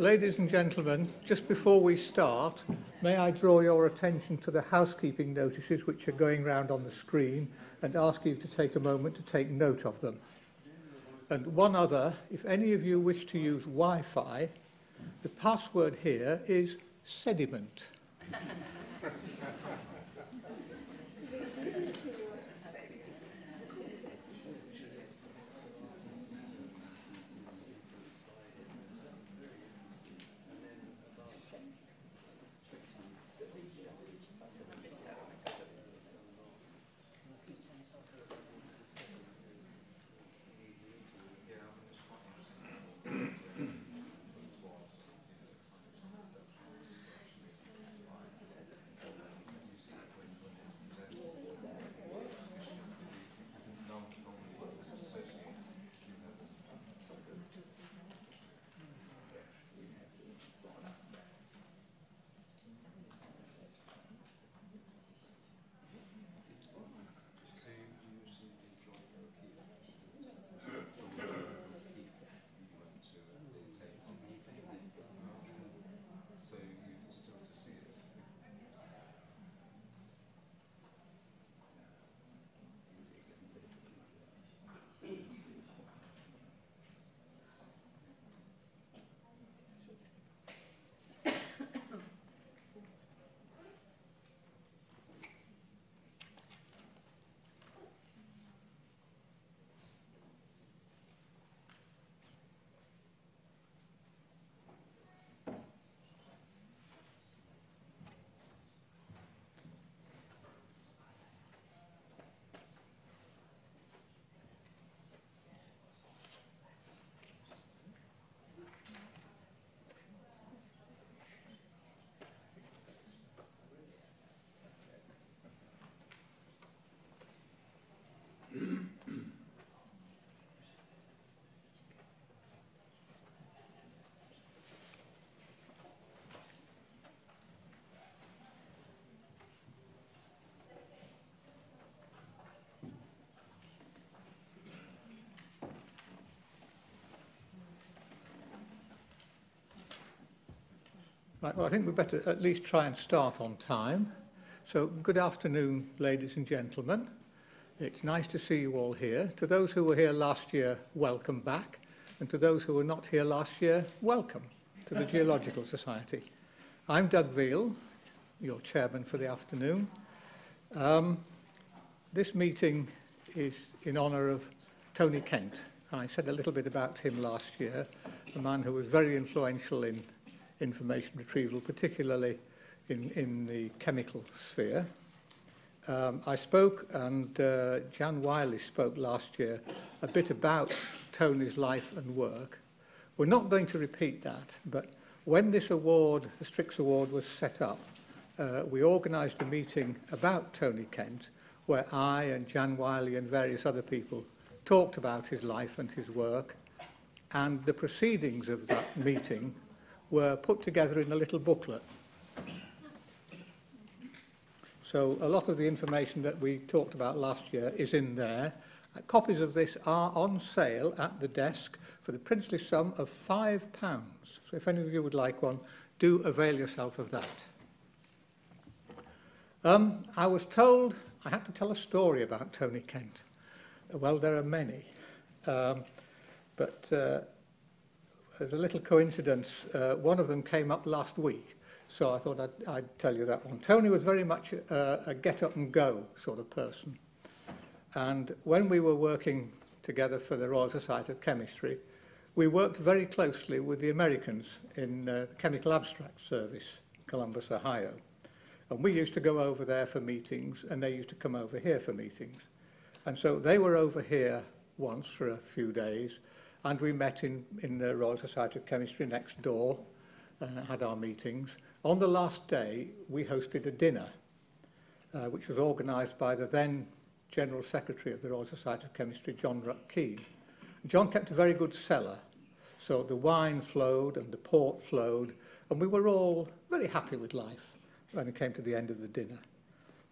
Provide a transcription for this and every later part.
Ladies and gentlemen, just before we start, may I draw your attention to the housekeeping notices which are going round on the screen and ask you to take a moment to take note of them. And one other, if any of you wish to use Wi-Fi, the password here is sediment. Right, well, I think we better at least try and start on time. So, good afternoon, ladies and gentlemen. It's nice to see you all here. To those who were here last year, welcome back. And to those who were not here last year, welcome to the Geological Society. I'm Doug Veal, your chairman for the afternoon. Um, this meeting is in honour of Tony Kent. I said a little bit about him last year, a man who was very influential in information retrieval, particularly in, in the chemical sphere. Um, I spoke, and uh, Jan Wiley spoke last year, a bit about Tony's life and work. We're not going to repeat that, but when this award, the Strix Award, was set up, uh, we organised a meeting about Tony Kent, where I and Jan Wiley and various other people talked about his life and his work, and the proceedings of that meeting were put together in a little booklet. So a lot of the information that we talked about last year is in there. Uh, copies of this are on sale at the desk for the princely sum of £5. So if any of you would like one, do avail yourself of that. Um, I was told I had to tell a story about Tony Kent. Well, there are many. Um, but uh, there's a little coincidence. Uh, one of them came up last week, so I thought I'd, I'd tell you that one. Tony was very much a, a get up and go sort of person. And when we were working together for the Royal Society of Chemistry, we worked very closely with the Americans in uh, the Chemical Abstract Service, Columbus, Ohio. And we used to go over there for meetings, and they used to come over here for meetings. And so they were over here once for a few days, And we met in, in the Royal Society of Chemistry next door, uh, had our meetings. On the last day, we hosted a dinner, uh, which was organised by the then General Secretary of the Royal Society of Chemistry, John Rutkeen. John kept a very good cellar, so the wine flowed and the port flowed, and we were all very happy with life when it came to the end of the dinner.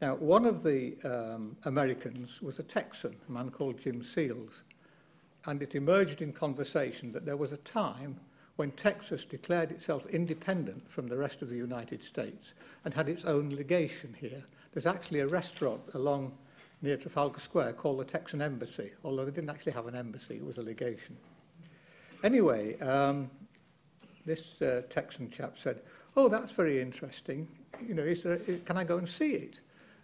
Now, one of the um, Americans was a Texan, a man called Jim Seals, and it emerged in conversation that there was a time when Texas declared itself independent from the rest of the United States and had its own legation here. There's actually a restaurant along near Trafalgar Square called the Texan Embassy, although they didn't actually have an embassy, it was a legation. Anyway, um, this uh, Texan chap said, oh, that's very interesting. You know, is can I go and see it?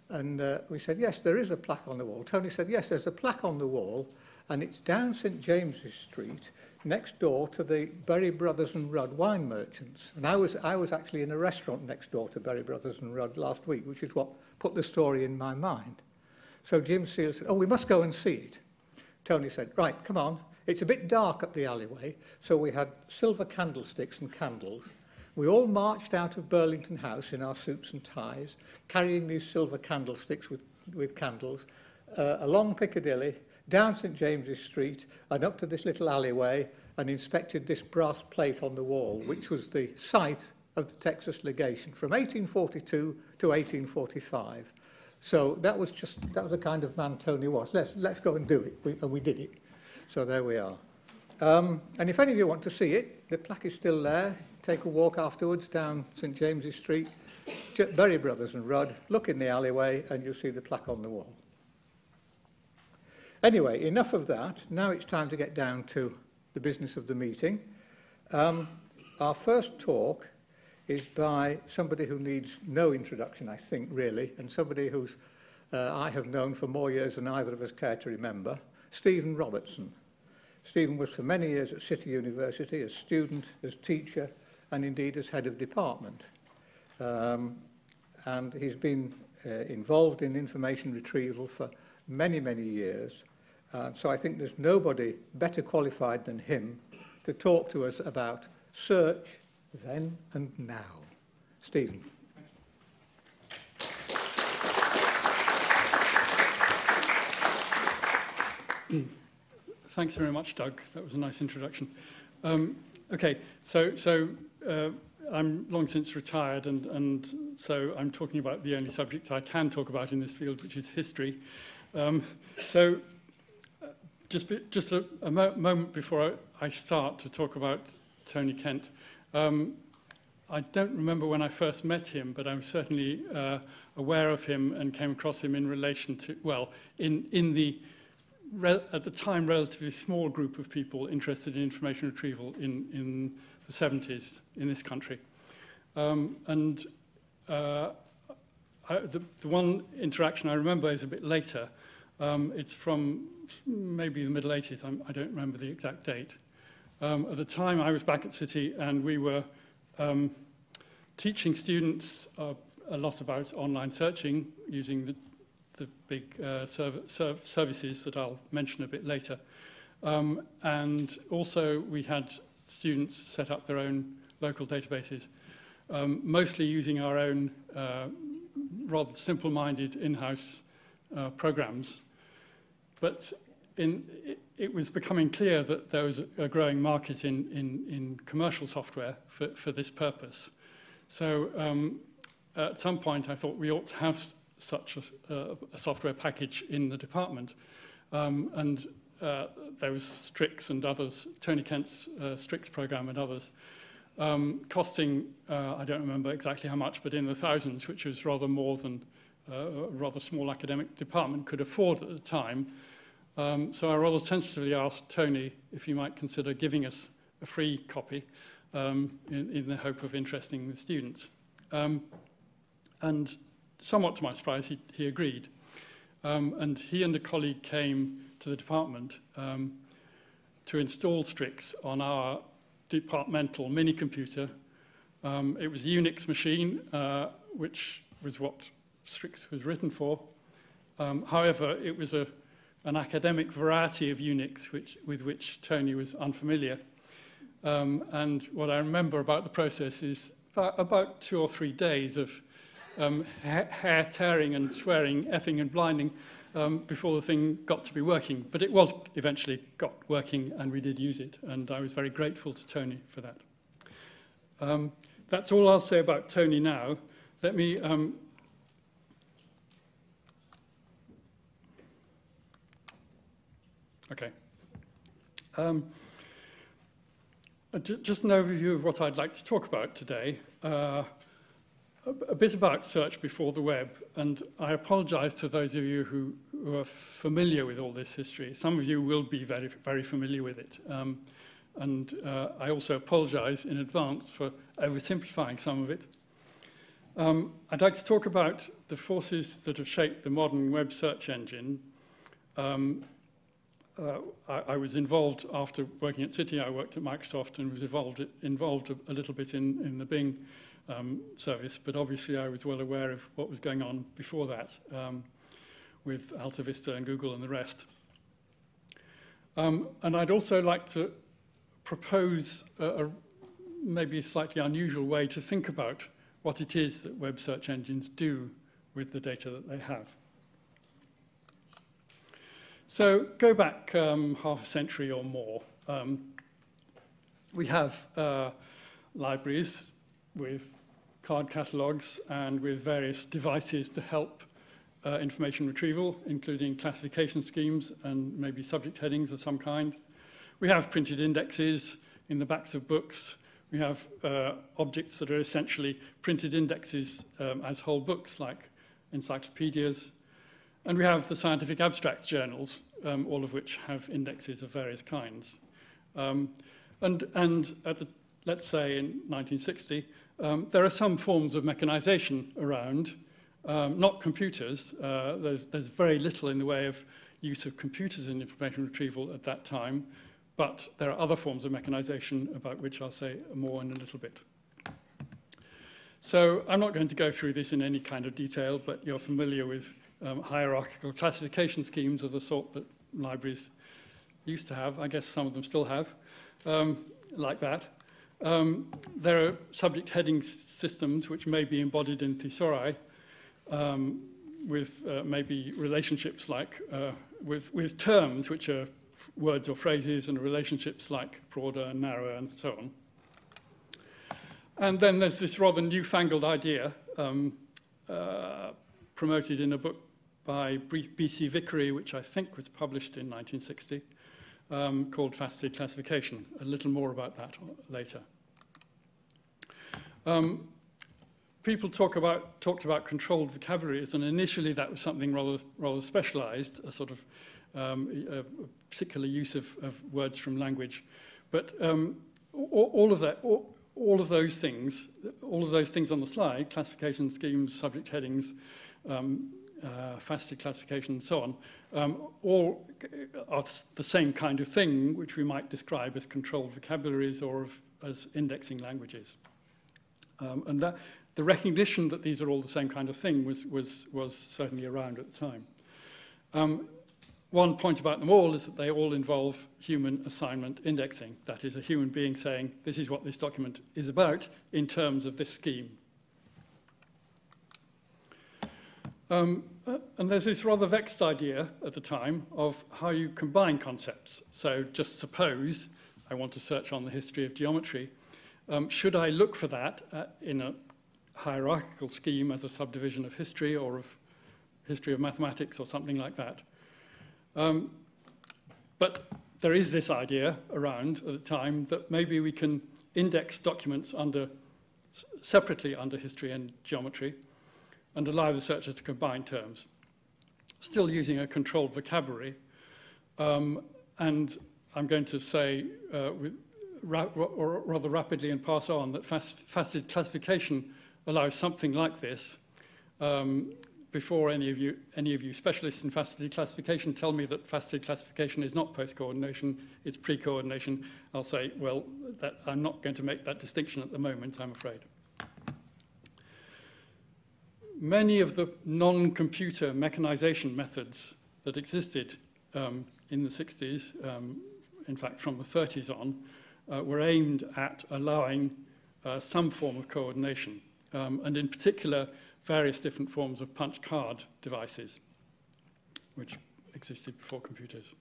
And uh, we said, yes, there is a plaque on the wall. Tony said, yes, there's a plaque on the wall and it's down St James's Street next door to the Berry Brothers and Rudd wine merchants. And I was, I was actually in a restaurant next door to Berry Brothers and Rudd last week, which is what put the story in my mind. So Jim Seal said, oh, we must go and see it. Tony said, right, come on. It's a bit dark up the alleyway, so we had silver candlesticks and candles. We all marched out of Burlington House in our suits and ties, carrying these silver candlesticks with, with candles, uh, along Piccadilly, down St James's Street and up to this little alleyway and inspected this brass plate on the wall, which was the site of the Texas legation from 1842 to 1845. So that was just that was the kind of man Tony was. Let's let's go and do it, we, and we did it. So there we are. Um, and if any of you want to see it, the plaque is still there. Take a walk afterwards down St James's Street, Bury Brothers and Rudd. Look in the alleyway, and you'll see the plaque on the wall. Anyway, enough of that. Now it's time to get down to the business of the meeting. Um, our first talk is by somebody who needs no introduction, I think, really, and somebody who's uh, I have known for more years than either of us care to remember, Stephen Robertson. Stephen was for many years at City University as student, as teacher, and indeed as head of department. Um, and he's been uh, involved in information retrieval for many, many years. Uh, so I think there's nobody better qualified than him to talk to us about search then and now. Stephen. Thanks very much, Doug. That was a nice introduction. Um, okay, so, so uh, I'm long since retired, and, and so I'm talking about the only subject I can talk about in this field, which is history. Um, so just, be, just a, a mo moment before I, I start to talk about Tony Kent. Um, I don't remember when I first met him, but I'm certainly uh, aware of him and came across him in relation to, well, in, in the, re, at the time, relatively small group of people interested in information retrieval in, in the 70s in this country. Um, and uh, I, the, the one interaction I remember is a bit later, um, it's from maybe the middle 80s, I'm, I do not remember the exact date. Um, at the time, I was back at City and we were um, teaching students uh, a lot about online searching using the, the big uh, serv serv services that I'll mention a bit later. Um, and also, we had students set up their own local databases, um, mostly using our own uh, rather simple-minded in-house uh, programs but in, it, it, was becoming clear that there was a growing market in, in, in commercial software for, for, this purpose. So um, at some point, I thought we ought to have such a, a software package in the department. Um, and uh, there was Strix and others, Tony Kent's uh, Strix program and others, um, costing, uh, I don't remember exactly how much, but in the thousands, which was rather more than uh, a rather small academic department could afford at the time. Um, so I rather sensitively asked Tony if he might consider giving us a free copy um, in, in the hope of interesting the students. Um, and somewhat to my surprise, he, he agreed. Um, and he and a colleague came to the department um, to install Strix on our departmental mini computer. Um, it was a Unix machine, uh, which was what Strix was written for. Um, however, it was a, an academic variety of Unix which, with which Tony was unfamiliar. Um, and what I remember about the process is about, two or three days of um, ha hair tearing and swearing, effing and blinding um, before the thing got to be working. But it was eventually got working and we did use it. And I was very grateful to Tony for that. Um, that's all I'll say about Tony now. Let me um, Okay. Um, uh, just an overview of what I'd like to talk about today. Uh, a bit about search before the web, and I apologize to those of you who, who, are familiar with all this history. Some of you will be very, very familiar with it. Um, and uh, I also apologize in advance for oversimplifying some of it. Um, I'd like to talk about the forces that have shaped the modern web search engine, um, uh, I, I was involved after working at City. I worked at Microsoft and was involved involved a, little bit in in the Bing um, service. But obviously, I was well aware of what was going on before that um, with AltaVista and Google and the rest. Um, and I'd also like to propose a, a maybe slightly unusual way to think about what it is that web search engines do with the data that they have. So go back um, half a century or more. Um, we have uh, libraries with card catalogues and with various devices to help uh, information retrieval, including classification schemes and maybe subject headings of some kind. We have printed indexes in the backs of books. We have uh, objects that are essentially printed indexes um, as whole books, like encyclopedias, and we have the scientific abstract journals, um, all of which have indexes of various kinds. Um, and, and at the, let's say in 1960, um, there are some forms of mechanization around, um, not computers. Uh, there's, there's very little in the way of use of computers in information retrieval at that time, but there are other forms of mechanization about which I'll say more in a little bit. So I'm not going to go through this in any kind of detail, but you're familiar with um, hierarchical classification schemes of the sort that libraries used to have. I guess some of them still have, um, like that. Um, there are subject heading systems which may be embodied in thesauri um, with uh, maybe relationships like, uh, with, with terms which are words or phrases and relationships like broader and narrower and so on. And then there's this rather newfangled idea, um, uh, promoted in a book by B.C. Vickery, which I think was published in 1960, um, called Faceted Classification. A little more about that later. Um, people talk about, talked about controlled vocabularies, and initially that was something rather, rather specialized, a sort of um, a particular use of, of, words from language. But um, all, all, of that, all, all of those things, all of those things on the slide, classification schemes, subject headings, um, uh, FASTIC classification and so on, um, all are the same kind of thing which we might describe as controlled vocabularies or of, as indexing languages. Um, and that, the recognition that these are all the same kind of thing was, was, was certainly around at the time. Um, one point about them all is that they all involve human assignment indexing. That is, a human being saying, this is what this document is about in terms of this scheme. Um, uh, and there's this rather vexed idea at the time of how you combine concepts. So just suppose I want to search on the history of geometry. Um, should I look for that uh, in a hierarchical scheme as a subdivision of history or of history of mathematics or something like that? Um, but there is this idea around at the time that maybe we can index documents under separately under history and geometry and allow the searcher to combine terms, still using a controlled vocabulary. Um, and I'm going to say, uh, with, ra or rather rapidly and pass on, that fast faceted classification allows something like this. Um, before any of you, any of you specialists in faceted classification tell me that faceted classification is not post-coordination, it's pre-coordination, I'll say, well, that, I'm not going to make that distinction at the moment, I'm afraid many of the non-computer mechanization methods that existed um, in the 60s, um, in fact from the 30s on, uh, were aimed at allowing uh, some form of coordination, um, and in particular, various different forms of punch card devices, which existed before computers.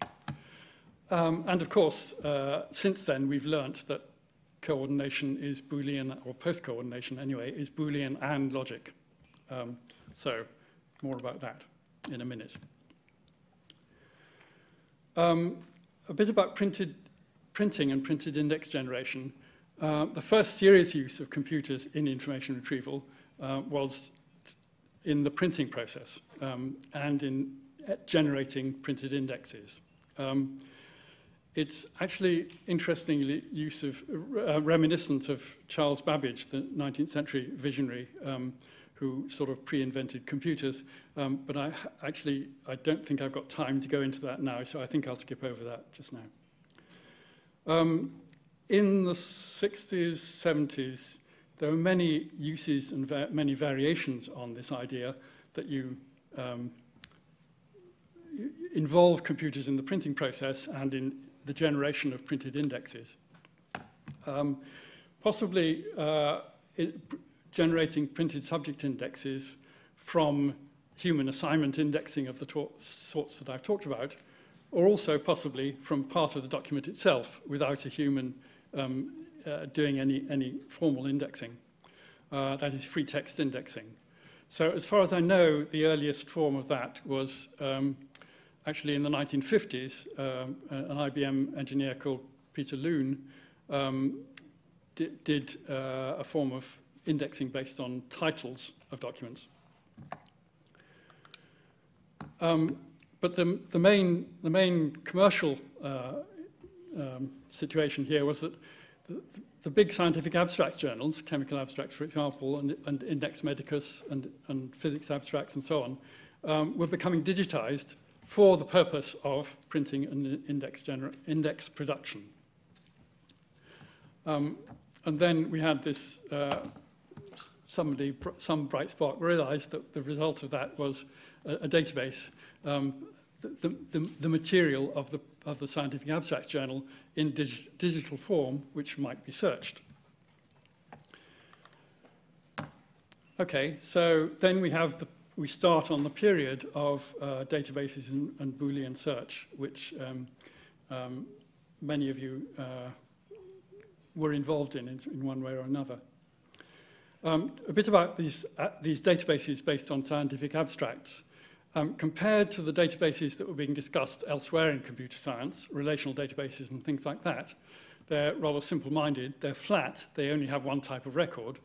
Um, and of course, uh, since then, we've learnt that coordination is Boolean, or post-coordination anyway, is Boolean and logic. Um, so more about that in a minute. Um, a bit about printed, printing and printed index generation. Uh, the first serious use of computers in information retrieval uh, was in the printing process um, and in uh, generating printed indexes. Um, it's actually interestingly use of uh, reminiscent of Charles Babbage, the 19th century visionary, um, who sort of pre-invented computers. Um, but I actually, I don't think I've got time to go into that now, so I think I'll skip over that just now. Um, in the 60s, 70s, there were many uses and va many variations on this idea that you um, involve computers in the printing process and in the generation of printed indexes. Um, possibly, uh, it, generating printed subject indexes from human assignment indexing of the sorts that I've talked about, or also possibly from part of the document itself without a human um, uh, doing any, any formal indexing. Uh, that is free text indexing. So as far as I know, the earliest form of that was um, actually in the 1950s. Um, uh, an IBM engineer called Peter Loon um, did, did uh, a form of indexing based on titles of documents. Um, but the, the, main, the main commercial uh, um, situation here was that the, the, big scientific abstract journals, chemical abstracts, for example, and, and Index Medicus and, and, physics abstracts and so on, um, were becoming digitized for the purpose of printing an index, index production. Um, and then we had this uh, somebody, some bright spark, realized that the result of that was a, a database, um, the, the, the, material of the, of the Scientific abstract Journal in digital form, which might be searched. Okay, so then we have the, we start on the period of uh, databases and, and, Boolean search, which um, um, many of you uh, were involved in, in in one way or another. Um, a bit about these, uh, these databases based on scientific abstracts. Um, compared to the databases that were being discussed elsewhere in computer science, relational databases and things like that, they're rather simple-minded, they're flat, they only have one type of record.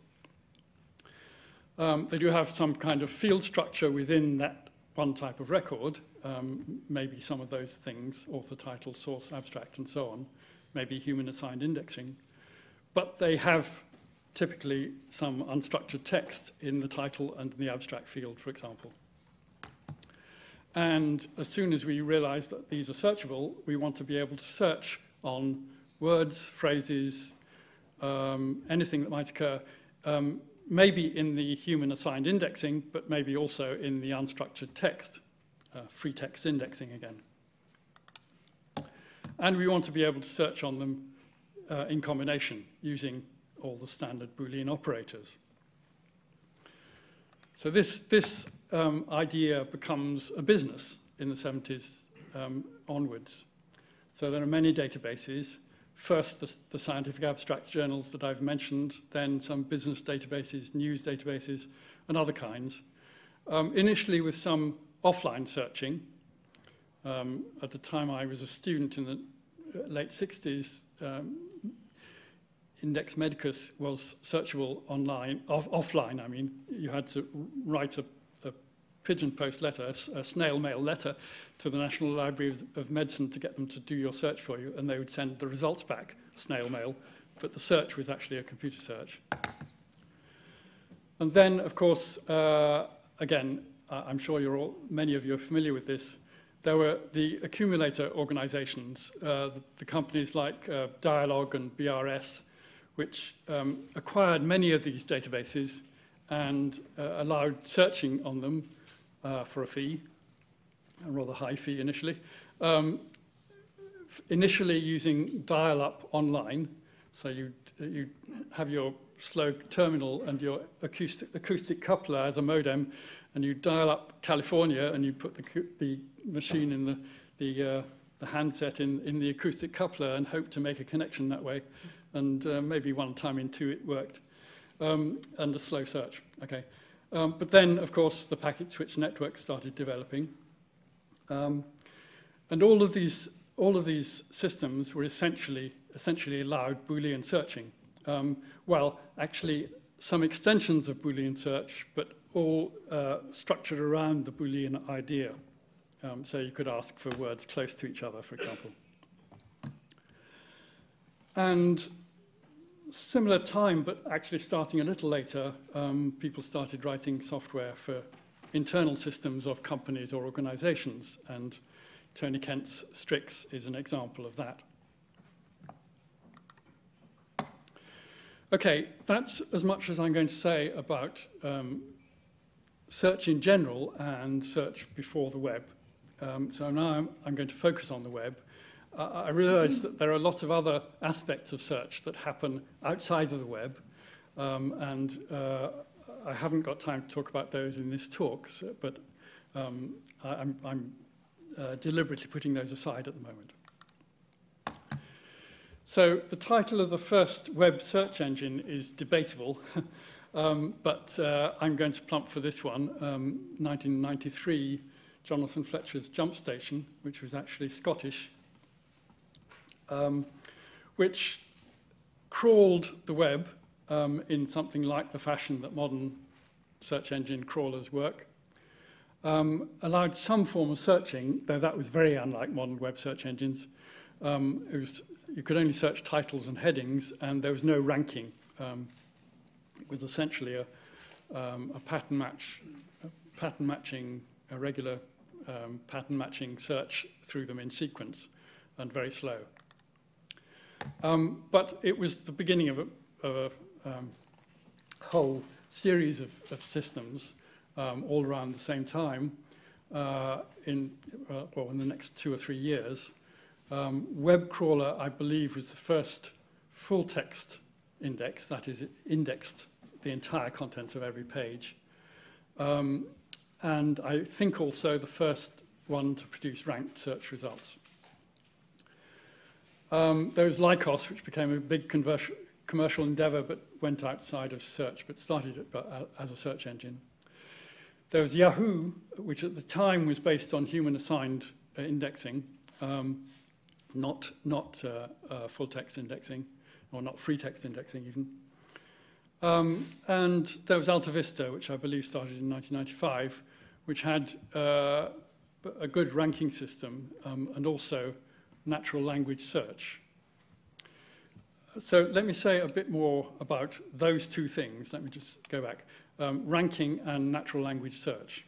Um, they do have some kind of field structure within that one type of record, um, maybe some of those things, author, title, source, abstract, and so on, maybe human-assigned indexing. But they have typically some unstructured text in the title and in the abstract field, for example. And as soon as we realize that these are searchable, we want to be able to search on words, phrases, um, anything that might occur, um, maybe in the human assigned indexing, but maybe also in the unstructured text, uh, free text indexing again. And we want to be able to search on them uh, in combination using all the standard Boolean operators. So this, this um, idea becomes a business in the 70s um, onwards. So there are many databases. First, the, the scientific abstracts journals that I've mentioned, then some business databases, news databases, and other kinds. Um, initially with some offline searching. Um, at the time I was a student in the uh, late 60s, um, Index Medicus was searchable online, off, offline, I mean, you had to write a, a pigeon post letter, a, a, snail mail letter to the National Library of, Medicine to get them to do your search for you, and they would send the results back, snail mail, but the search was actually a computer search. And then, of course, uh, again, I'm sure you're all, many of you are familiar with this, there were the accumulator organizations, uh, the, the, companies like uh, Dialog and BRS, which um, acquired many of these databases and uh, allowed searching on them uh, for a fee, a rather high fee initially, um, initially using dial-up online. So you you have your slow terminal and your acoustic, acoustic coupler as a modem, and you dial up California and you put the, the machine in the, the, uh, the handset in, in the acoustic coupler and hope to make a connection that way and uh, maybe one time in two it worked, um, and a slow search. Okay. Um, but then, of course, the packet switch network started developing. Um, and all of these, all of these systems were essentially, essentially allowed Boolean searching. Um, well, actually, some extensions of Boolean search, but all uh, structured around the Boolean idea. Um, so you could ask for words close to each other, for example. And similar time, but actually starting a little later, um, people started writing software for internal systems of companies or organizations, and Tony Kent's Strix is an example of that. Okay, that's as much as I'm going to say about um, search in general and search before the web. Um, so now I'm, I'm, going to focus on the web uh, I realized that there are a lot of other aspects of search that happen outside of the web, um, and uh, I haven't got time to talk about those in this talk, so, but um, I, I'm, I'm uh, deliberately putting those aside at the moment. So the title of the first web search engine is debatable, um, but uh, I'm going to plump for this one, um, 1993, Jonathan Fletcher's Jump Station, which was actually Scottish, um, which crawled the web um, in something like the fashion that modern search engine crawlers work, um, allowed some form of searching, though that was very unlike modern web search engines. Um, it was, you could only search titles and headings, and there was no ranking. Um, it was essentially a, um, a pattern match, a pattern matching, a regular um, pattern matching search through them in sequence, and very slow. Um, but it was the beginning of a, of a um, whole series of, of systems um, all around the same time uh, in, uh, well, in the next two or three years. Um, web crawler, I believe, was the first full text index, that is, it indexed the entire contents of every page. Um, and I think also the first one to produce ranked search results. Um, there was Lycos, which became a big commercial endeavor but went outside of search, but started it uh, as a search engine. There was Yahoo, which at the time was based on human assigned uh, indexing, um, not, not uh, uh, full text indexing, or not free text indexing even. Um, and there was AltaVista, which I believe started in 1995, which had uh, a good ranking system um, and also natural language search. So let me say a bit more about those two things. Let me just go back. Um, ranking and natural language search.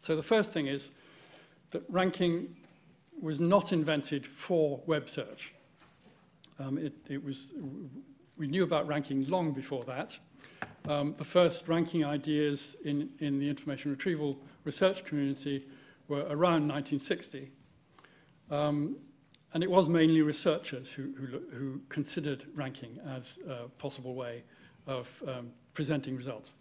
So the first thing is that ranking was not invented for web search. Um, it, it, was, we knew about ranking long before that. Um, the first ranking ideas in, in the information retrieval research community were around 1960. Um, and it was mainly researchers who, who, who considered ranking as a possible way of um, presenting results.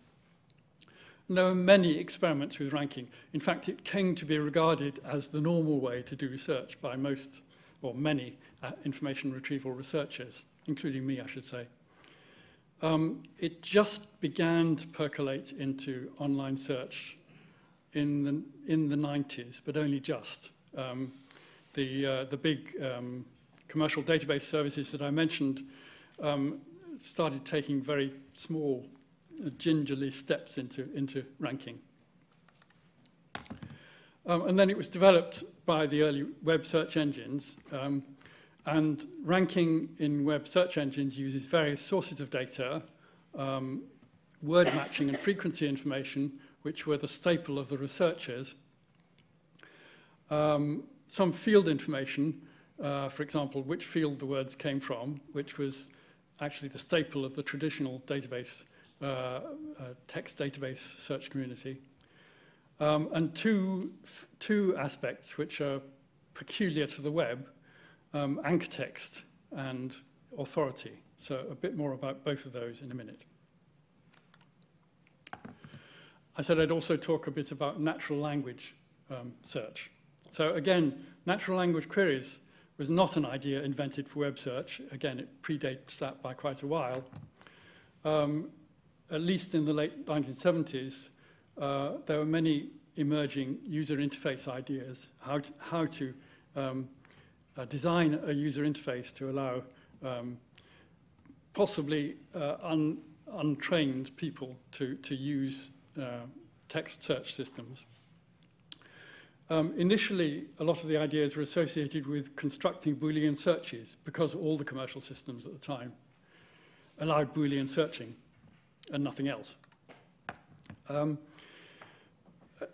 And there were many experiments with ranking. In fact, it came to be regarded as the normal way to do research by most or many uh, information retrieval researchers, including me, I should say. Um, it just began to percolate into online search in the, in the 90s, but only just. Um, the, uh, the big um, commercial database services that I mentioned um, started taking very small, uh, gingerly steps into, into ranking. Um, and then it was developed by the early web search engines. Um, and ranking in web search engines uses various sources of data, um, word matching and frequency information, which were the staple of the researchers. Um, some field information, uh, for example, which field the words came from, which was actually the staple of the traditional database, uh, uh, text database search community. Um, and two, two aspects which are peculiar to the web, um, anchor text and authority. So a bit more about both of those in a minute. I said I'd also talk a bit about natural language um, search. So again, natural language queries was not an idea invented for web search. Again, it predates that by quite a while. Um, at least in the late 1970s, uh, there were many emerging user interface ideas, how to, how to um, uh, design a user interface to allow um, possibly uh, un, untrained people to, to use uh, text search systems. Um, initially, a lot of the ideas were associated with constructing Boolean searches because all the commercial systems at the time allowed Boolean searching and nothing else. Um,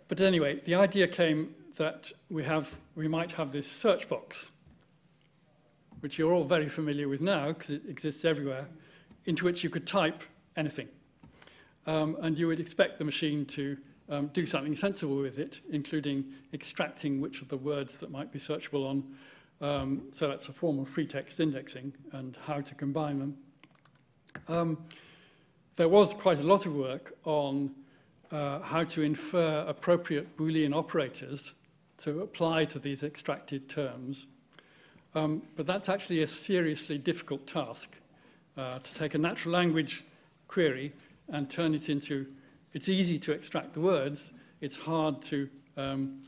but anyway, the idea came that we, have, we might have this search box, which you're all very familiar with now because it exists everywhere, into which you could type anything. Um, and you would expect the machine to um, do something sensible with it, including extracting which of the words that might be searchable on. Um, so that's a form of free text indexing and how to combine them. Um, there was quite a lot of work on uh, how to infer appropriate Boolean operators to apply to these extracted terms. Um, but that's actually a seriously difficult task uh, to take a natural language query and turn it into it's easy to extract the words. It's hard to um,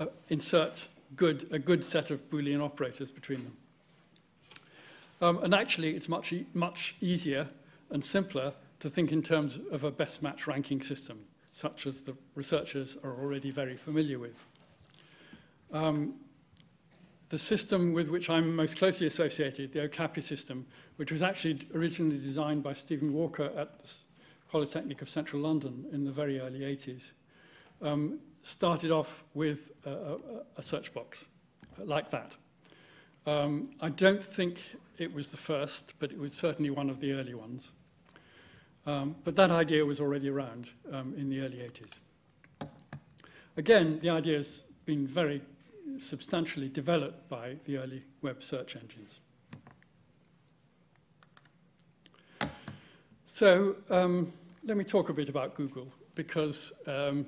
uh, insert good, a good set of Boolean operators between them. Um, and actually, it's much, e much easier and simpler to think in terms of a best match ranking system, such as the researchers are already very familiar with. Um, the system with which I'm most closely associated, the OCAPI system, which was actually originally designed by Stephen Walker at Polytechnic of Central London in the very early 80s, um, started off with a, a, a, search box like that. Um, I don't think it was the first, but it was certainly one of the early ones. Um, but that idea was already around um, in the early 80s. Again, the idea has been very substantially developed by the early web search engines. So um, let me talk a bit about Google, because um,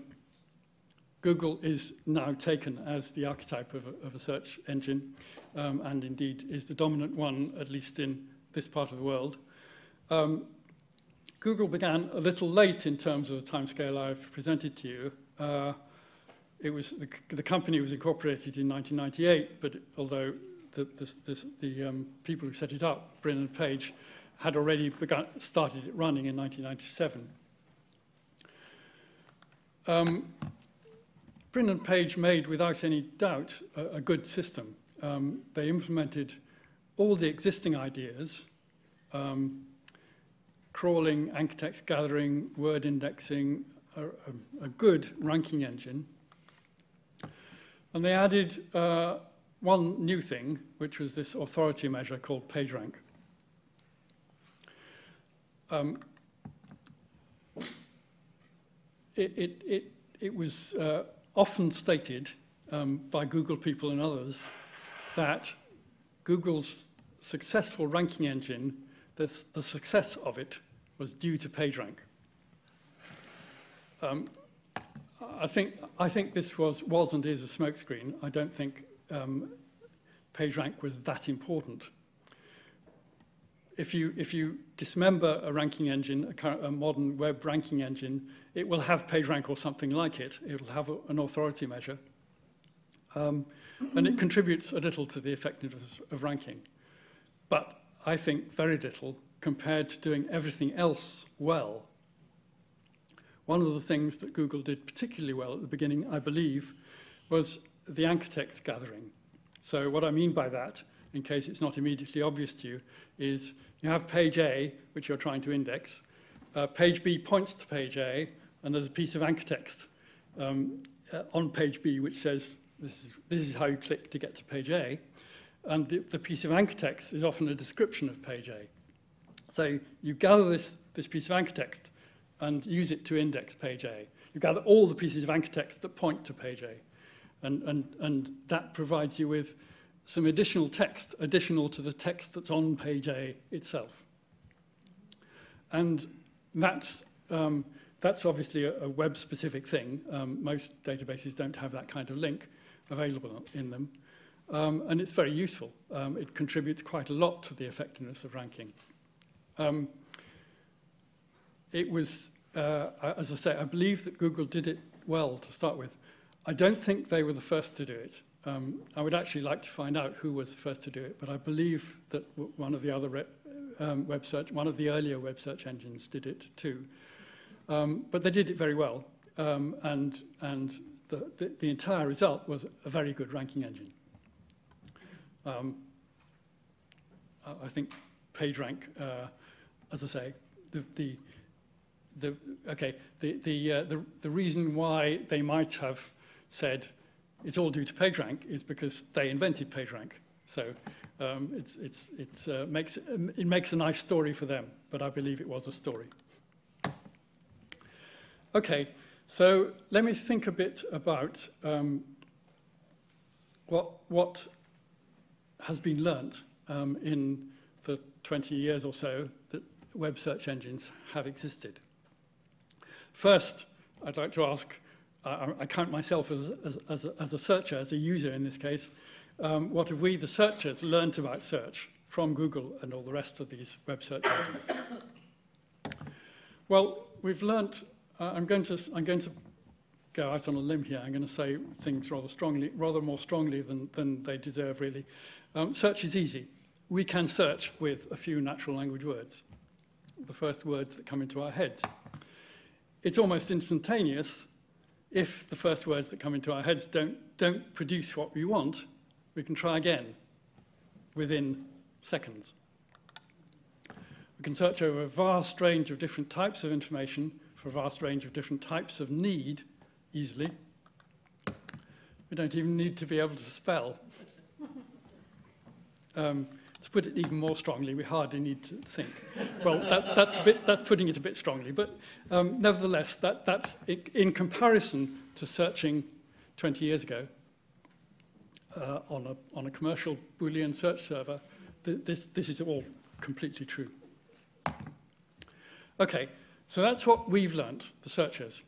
Google is now taken as the archetype of a, of a search engine, um, and indeed is the dominant one, at least in this part of the world. Um, Google began a little late in terms of the timescale I've presented to you. Uh, it was the, the, company was incorporated in 1998, but although the, the, the um, people who set it up, Brin and Page, had already begun, started running in 1997. Um, Print and Page made, without any doubt, a, a good system. Um, they implemented all the existing ideas, um, crawling, anchor text gathering, word indexing, a, a, a, good ranking engine. And they added uh, one new thing, which was this authority measure called PageRank. Um, it, it, it, it was uh, often stated um, by Google people and others that Google's successful ranking engine, this, the success of it, was due to PageRank. Um, I think I think this was was and is a smokescreen. I don't think um, PageRank was that important. if you, if you dismember a ranking engine, a, a modern web ranking engine, it will have PageRank or something like it. It will have a, an authority measure. Um, and it contributes a little to the effectiveness of ranking. But I think very little compared to doing everything else well. One of the things that Google did particularly well at the beginning, I believe, was the anchor text gathering. So what I mean by that, in case it's not immediately obvious to you, is you have page A, which you're trying to index. Uh, page B points to page A, and there's a piece of anchor text um, uh, on page B which says, this is, this is how you click to get to page A. And the, the piece of anchor text is often a description of page A. So you gather this, this piece of anchor text and use it to index page A. You gather all the pieces of anchor text that point to page A. And, and, and that provides you with some additional text, additional to the text that's on page A itself. And that's, um, that's obviously a, a web-specific thing. Um, most databases don't have that kind of link available in them. Um, and it's very useful. Um, it contributes quite a lot to the effectiveness of ranking. Um, it was, uh, as I say, I believe that Google did it well to start with. I don't think they were the first to do it. Um, I would actually like to find out who was the first to do it, but I believe that one of the other um, web search, one of the earlier web search engines did it too. Um, but they did it very well, um, and, and the, the, the, entire result was a very good ranking engine. Um, I think PageRank, uh, as I say, the, the the, okay the the, uh, the the reason why they might have said it's all due to PageRank is because they invented PageRank. So um, it's, it's, it's, uh, makes, it makes a nice story for them, but I believe it was a story. Okay, so let me think a bit about um, what, what has been learnt um, in the 20 years or so that web search engines have existed. First, I'd like to ask, I, I count myself as, as, as, a, as a searcher, as a user in this case, um, what have we, the searchers, learnt about search from Google and all the rest of these web search engines? well, we've learnt, uh, I'm, going to, I'm going to go out on a limb here. I'm going to say things rather strongly, rather more strongly than, than they deserve, really. Um, search is easy. We can search with a few natural language words, the first words that come into our heads. It's almost instantaneous if the first words that come into our heads don't, don't produce what we want, we can try again within seconds. We can search over a vast range of different types of information for a vast range of different types of need easily. We don't even need to be able to spell. Um, To put it even more strongly, we hardly need to think. well, that's, that's, bit, that's putting it a bit strongly, but um, nevertheless, that, that's in comparison to searching 20 years ago uh, on, a, on a commercial Boolean search server, th this, this is all completely true. Okay, so that's what we've learnt, the searchers.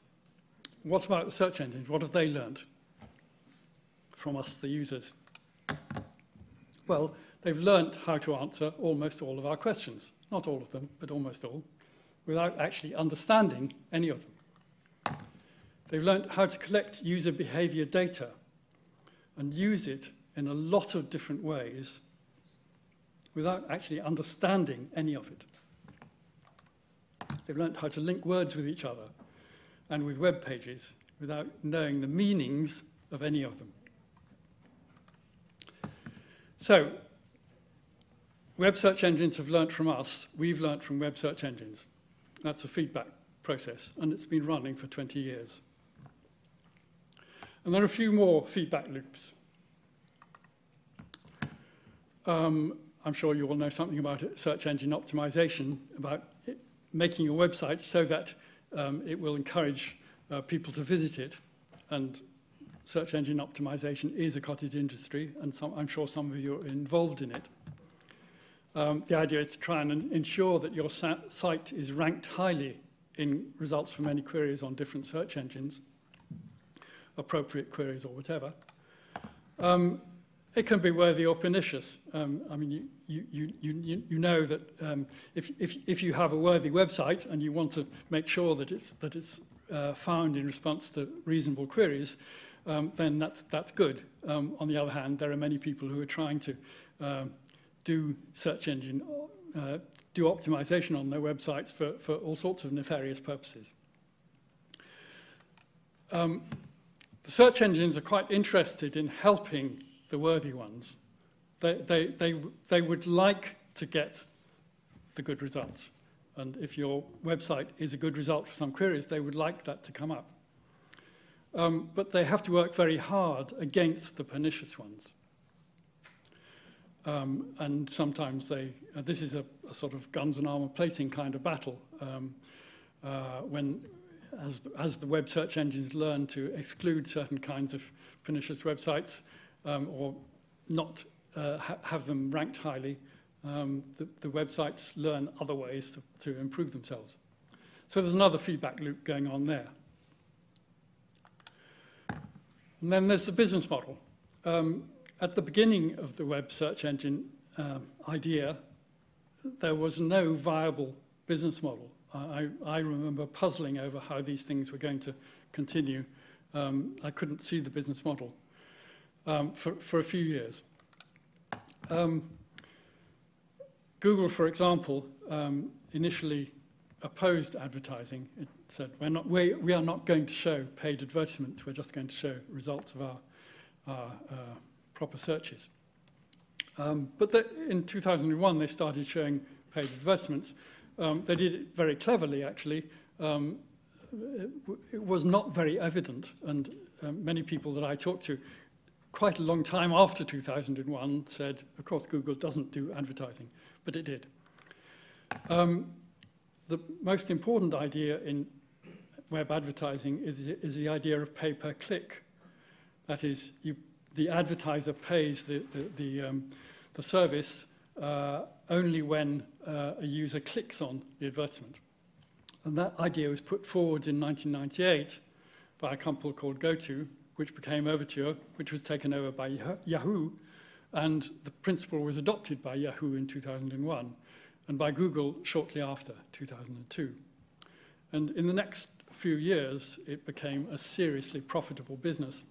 What about the search engines? What have they learnt from us, the users? Well, They've learnt how to answer almost all of our questions. Not all of them, but almost all, without actually understanding any of them. They've learnt how to collect user behaviour data and use it in a lot of different ways without actually understanding any of it. They've learnt how to link words with each other and with web pages without knowing the meanings of any of them. So Web search engines have learnt from us. We've learnt from web search engines. That's a feedback process, and it's been running for 20 years. And there are a few more feedback loops. Um, I'm sure you all know something about it, search engine optimization, about it, making a website so that um, it will encourage uh, people to visit it. And search engine optimization is a cottage industry, and some, I'm sure some of you are involved in it. Um, the idea is to try and ensure that your site is ranked highly in results from any queries on different search engines, appropriate queries or whatever. Um, it can be worthy or pernicious. Um, I mean, you, you, you, you know that um, if, if, if you have a worthy website and you want to make sure that it's, that it's uh, found in response to reasonable queries, um, then that's, that's good. Um, on the other hand, there are many people who are trying to um, do search engine, uh, do optimization on their websites for, for all sorts of nefarious purposes. Um, the search engines are quite interested in helping the worthy ones. They, they, they, they would like to get the good results. And if your website is a good result for some queries, they would like that to come up. Um, but they have to work very hard against the pernicious ones. Um, and sometimes they, uh, this is a, a, sort of guns and armor plating kind of battle. Um, uh, when, as, as the web search engines learn to exclude certain kinds of pernicious websites um, or not uh, ha have them ranked highly, um, the, the, websites learn other ways to, to improve themselves. So there's another feedback loop going on there. And then there's the business model. Um, at the beginning of the web search engine um, idea, there was no viable business model. I, I, remember puzzling over how these things were going to continue. Um, I couldn't see the business model um, for, for, a few years. Um, Google, for example, um, initially opposed advertising. It said, we're not, we, we, are not going to show paid advertisements, we're just going to show results of our, our uh, proper searches. Um, but the, in 2001, they started showing paid advertisements. Um, they did it very cleverly, actually. Um, it, it, was not very evident, and um, many people that I talked to quite a long time after 2001 said, of course, Google doesn't do advertising, but it did. Um, the most important idea in web advertising is, is the idea of pay per click. That is, you the advertiser pays the, the, the, um, the service uh, only when uh, a user clicks on the advertisement. And that idea was put forward in 1998 by a company called GoTo, which became Overture, which was taken over by Yahoo, and the principle was adopted by Yahoo in 2001 and by Google shortly after, 2002. And in the next few years, it became a seriously profitable business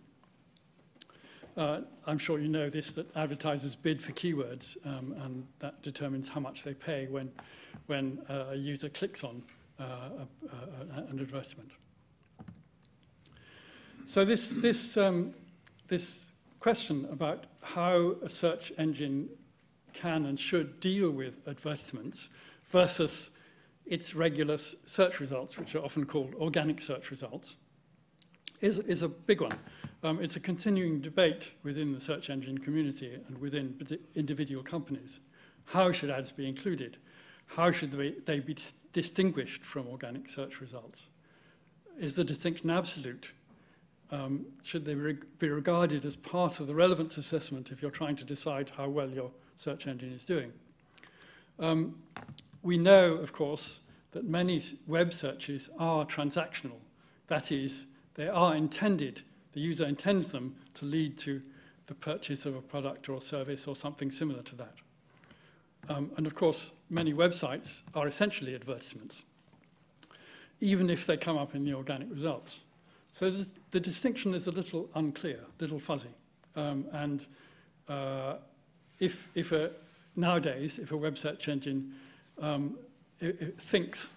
uh, I'm sure you know this, that advertisers bid for keywords, um, and that determines how much they pay when, when uh, a user clicks on uh, an advertisement. So this, this, um, this question about how a search engine can and should deal with advertisements versus its regular search results, which are often called organic search results, is, is a big one. Um, it's a continuing debate within the search engine community and within individual companies. How should ads be included? How should they, they be dis distinguished from organic search results? Is the distinction absolute? Um, should they be regarded as part of the relevance assessment if you're trying to decide how well your search engine is doing? Um, we know, of course, that many web searches are transactional. That is, they are intended the user intends them to lead to the purchase of a product or a service or something similar to that. Um, and of course, many websites are essentially advertisements, even if they come up in the organic results. So the distinction is a little unclear, a little fuzzy. Um, and uh, if, if a, nowadays, if a web search engine um, it, it thinks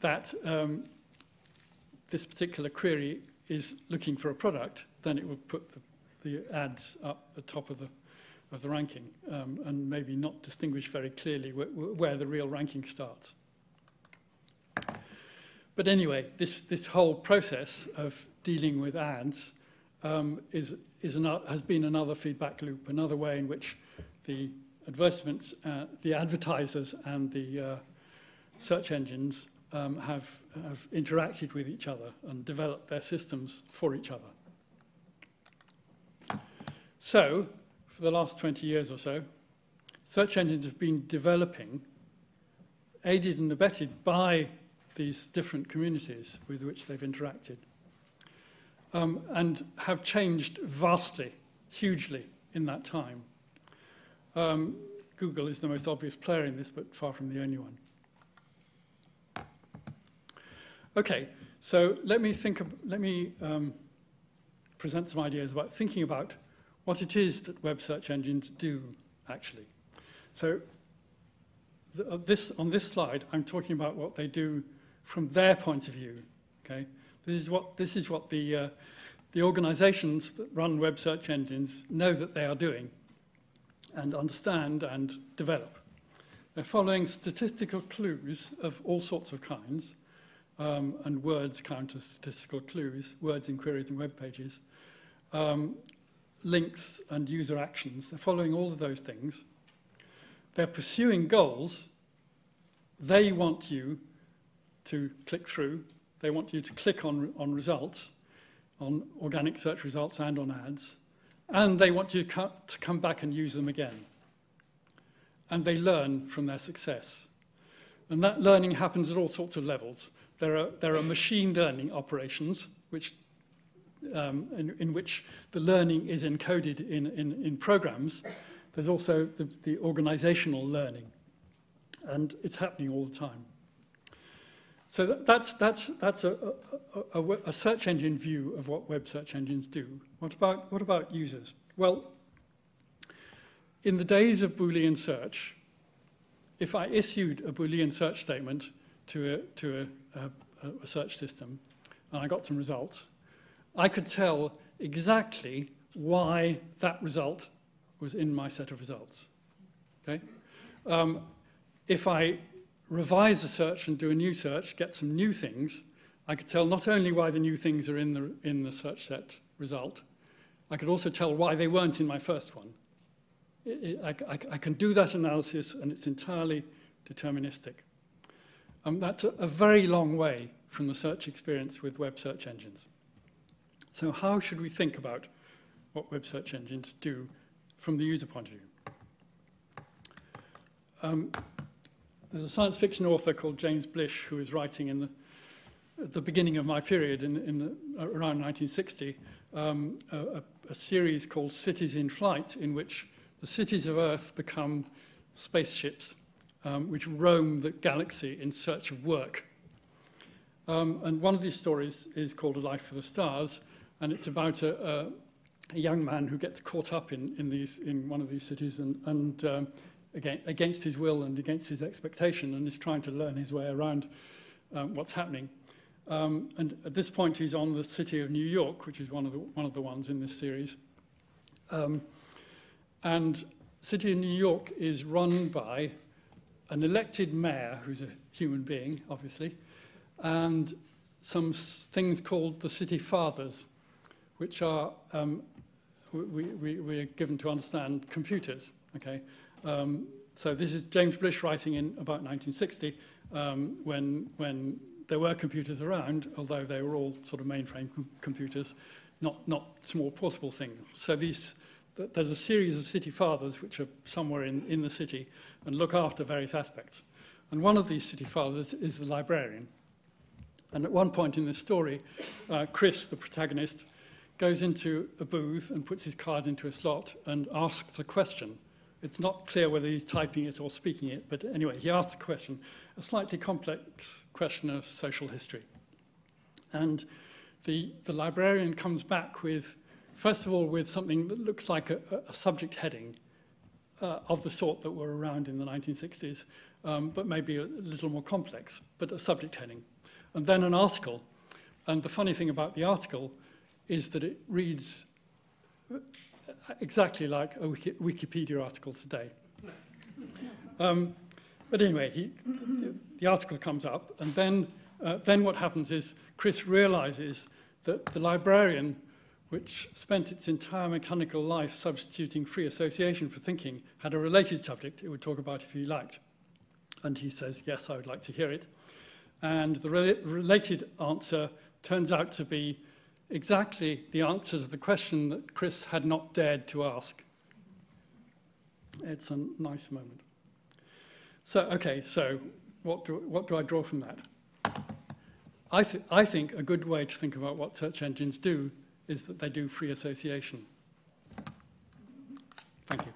that um, this particular query is looking for a product, then it would put the, the ads up the top of the, of the ranking um, and maybe not distinguish very clearly wh where the real ranking starts. But anyway, this, this whole process of dealing with ads um, is, is an, has been another feedback loop, another way in which the advertisements, uh, the advertisers and the uh, search engines um, have, have interacted with each other and developed their systems for each other. So, for the last 20 years or so, search engines have been developing, aided and abetted by these different communities with which they've interacted, um, and have changed vastly, hugely in that time. Um, Google is the most obvious player in this, but far from the only one. Okay, so let me think. let me um, present some ideas about thinking about what it is that web search engines do actually. So th uh, this, on this slide, I'm talking about what they do from their point of view. Okay, this is what this is what the uh, the organizations that run web search engines know that they are doing and understand and develop. They're following statistical clues of all sorts of kinds um, and words count as statistical clues, words in queries and web pages, um, links and user actions. They're following all of those things. They're pursuing goals. They want you to click through. They want you to click on, on results, on organic search results and on ads. And they want you to come back and use them again. And they learn from their success. And that learning happens at all sorts of levels. There are, there are machine learning operations which, um, in, in, which the learning is encoded in, in, in programs. There's also the, the organizational learning, and it's happening all the time. So that's, that's, that's a, a, a, a, search engine view of what web search engines do. What about, what about users? Well, in the days of Boolean search, if I issued a Boolean search statement to a, to a search system, and I got some results, I could tell exactly why that result was in my set of results. Okay? Um, if I revise a search and do a new search, get some new things, I could tell not only why the new things are in the, in the search set result, I could also tell why they weren't in my first one. It, it, I, I, I can do that analysis and it's entirely deterministic. Um, that's a, a very long way from the search experience with web search engines. So how should we think about what web search engines do from the user point of view? Um, there's a science fiction author called James Blish who is writing in the, at the beginning of my period, in, in the, uh, around 1960, um, a, a series called Cities in Flight in which the cities of Earth become spaceships um, which roam the galaxy in search of work. Um, and one of these stories is called A Life for the Stars, and it's about a, a, a young man who gets caught up in, in, these, in one of these cities and, and um, again, against his will and against his expectation and is trying to learn his way around um, what's happening. Um, and at this point, he's on the city of New York, which is one of the, one of the ones in this series. Um, and city of New York is run by an elected mayor, who's a human being, obviously, and some things called the city fathers, which are, um, we, we, we are given to understand computers, okay? Um, so this is James Blish writing in about 1960, um, when, when there were computers around, although they were all sort of mainframe com computers, not, not small portable things. So these there's a series of city fathers which are somewhere in, in the city and look after various aspects. And one of these city fathers is the librarian. And at one point in this story, uh, Chris, the protagonist, goes into a booth and puts his card into a slot and asks a question. It's not clear whether he's typing it or speaking it, but anyway, he asks a question, a slightly complex question of social history. And the, the librarian comes back with First of all, with something that looks like a, a subject heading uh, of the sort that were around in the 1960s, um, but maybe a little more complex, but a subject heading. And then an article. And the funny thing about the article is that it reads uh, exactly like a Wiki Wikipedia article today. Um, but anyway, he, the, the article comes up, and then, uh, then what happens is Chris realizes that the librarian which spent its entire mechanical life substituting free association for thinking, had a related subject it would talk about if he liked. And he says, yes, I would like to hear it. And the re related answer turns out to be exactly the answer to the question that Chris had not dared to ask. It's a nice moment. So, okay, so what do, what do I draw from that? I, th I think a good way to think about what search engines do is that they do free association. Thank you.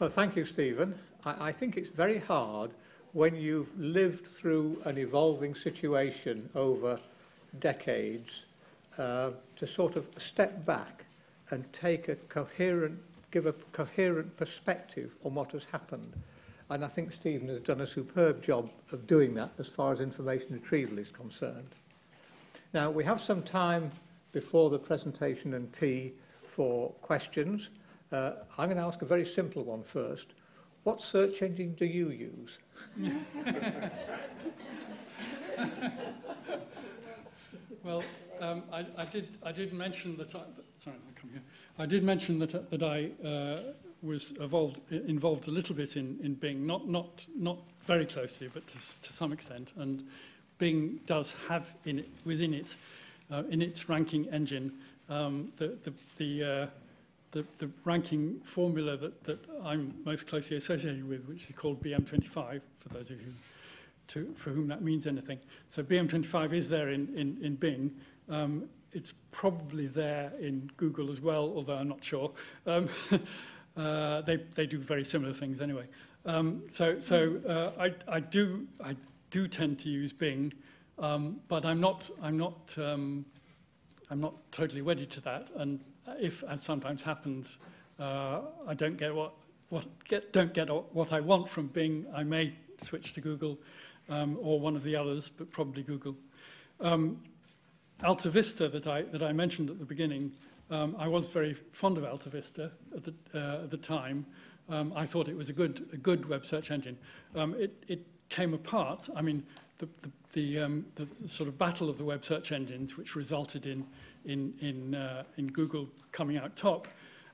Well, thank you, Stephen. I, I think it's very hard when you've lived through an evolving situation over decades uh, to sort of step back and take a coherent, give a coherent perspective on what has happened. And I think Stephen has done a superb job of doing that as far as information retrieval is concerned. Now, we have some time before the presentation and tea for questions. Uh, I'm going to ask a very simple one first. What search engine do you use? well, um, I, I, did, I did mention that I, sorry, I come here. I did mention that, uh, that I uh, was involved, involved a little bit in, in Bing, not, not, not very closely, but to, to some extent. And Bing does have in it, within it, uh, in its ranking engine, um, the, the, the, uh, the, the ranking formula that, that I'm most closely associated with, which is called BM25, for those of you to, for whom that means anything. So BM25 is there in, in, in Bing, um, it's probably there in Google as well, although I'm not sure. Um, uh, they, they do very similar things anyway. Um, so so uh, I, I, do, I do tend to use Bing, um, but I'm not, I'm, not, um, I'm not totally wedded to that. And if, as sometimes happens, uh, I don't get what, what get, don't get what I want from Bing, I may switch to Google um, or one of the others, but probably Google. Um, Alta Vista that I, that I mentioned at the beginning, um, I was very fond of Alta Vista at the, uh, at the time. Um, I thought it was a good, a good web search engine. Um, it, it came apart. I mean, the, the, the, um, the, the sort of battle of the web search engines, which resulted in, in, in, uh, in Google coming out top,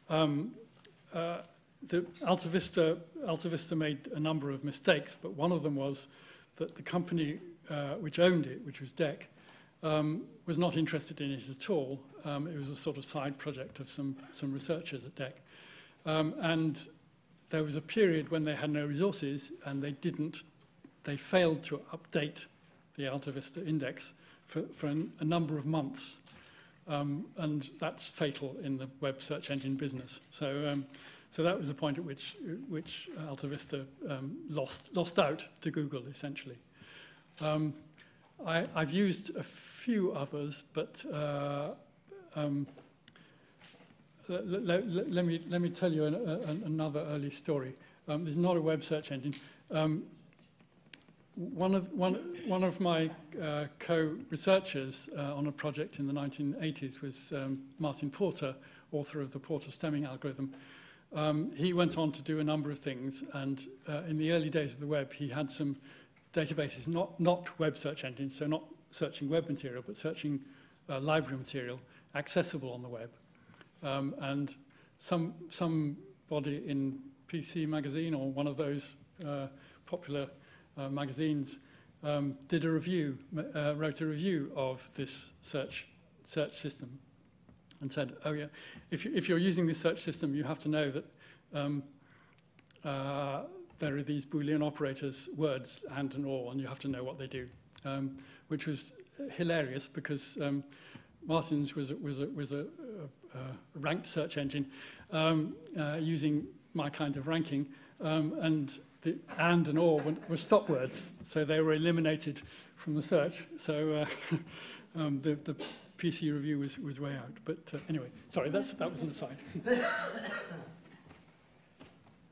um, uh, the AltaVista, Vista made a number of mistakes, but one of them was that the company uh, which owned it, which was DEC, um, was not interested in it at all. Um, it was a sort of side project of some, some researchers at DEC. Um, and there was a period when they had no resources and they didn't, they failed to update the Alta Vista Index for, for an, a number of months. Um, and that's fatal in the web search engine business. So, um, so that was the point at which, which Alta Vista um, lost, lost out to Google, essentially. Um, I, I've used a few others, but uh, um, let, let, let, me, let me tell you an, another early story. Um, this is not a web search engine. Um, one, of, one, one of my uh, co-researchers uh, on a project in the 1980s was um, Martin Porter, author of the Porter stemming algorithm. Um, he went on to do a number of things, and uh, in the early days of the web, he had some databases, not, not web search engines, so not searching web material, but searching uh, library material accessible on the web. Um, and some somebody in PC Magazine or one of those uh, popular uh, magazines um, did a review, uh, wrote a review of this search search system, and said, "Oh yeah, if you, if you're using this search system, you have to know that." Um, uh, there are these Boolean operators, words, and and or, and you have to know what they do. um, which was hilarious because um, Martin's was, a, was, a, was a, a, a ranked search engine um, uh, using my kind of ranking, um, and the and and or went, were stop words, so they were eliminated from the search. So uh, um, the, the PC review was, was way out. But uh, anyway, sorry, that's, that was an aside.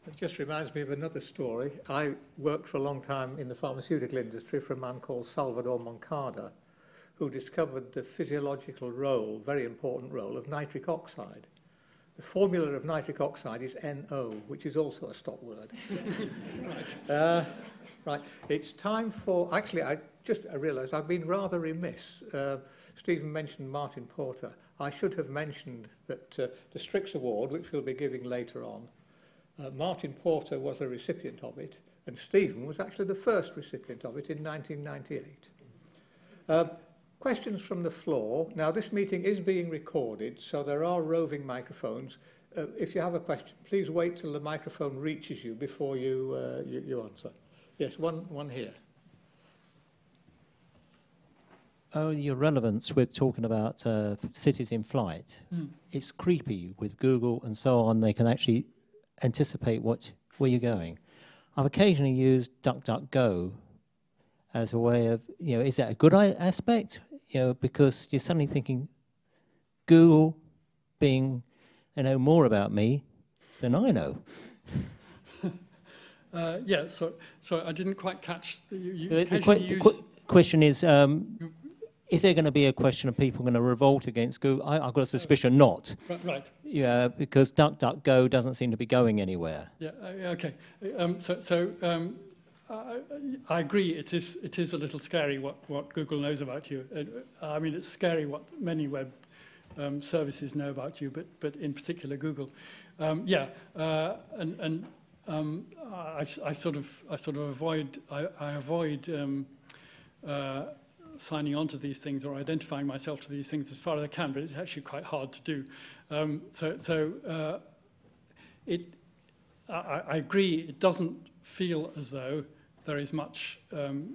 It just reminds me of another story. I worked for a long time in the pharmaceutical industry for a man called Salvador Moncada, who discovered the physiological role, very important role, of nitric oxide. The formula of nitric oxide is NO, which is also a stop word. right. Uh, right. It's time for, actually, I just realised I've been rather remiss. Uh, Stephen mentioned Martin Porter. I should have mentioned that uh, the Strix Award, which we'll be giving later on, uh, Martin Porter was a recipient of it, and Stephen was actually the first recipient of it in 1998. Um, questions from the floor. Now, this meeting is being recorded, so there are roving microphones. Uh, if you have a question, please wait till the microphone reaches you before you, uh, you, you answer. Yes, one, one here. Oh, your relevance with talking about uh, cities in flight. Mm. It's creepy with Google and so on. They can actually anticipate what, where you're going. I've occasionally used DuckDuckGo as a way of, you know, is that a good aspect? You know, because you're suddenly thinking, Google, Bing, they know more about me than I know. uh, yeah, so, so I didn't quite catch. You, you the, the, qu the qu question is um, is there going to be a question of people going to revolt against Google? I, have got a suspicion not. Right. Yeah, because DuckDuckGo doesn't seem to be going anywhere. Uh, yeah, okay. Um, so so um, I, I, agree, it is, it is a little scary what, what Google knows about you. Uh, I mean, it's scary what many web um, services know about you, but, but in particular Google. Um, yeah, uh, and, and um, I, I, sort of, I sort of avoid, I, I avoid um, uh, signing on to these things or identifying myself to these things as far as I can, but it's actually quite hard to do. Um, so so uh, it, I, I, agree, it doesn't feel as though there is much, um,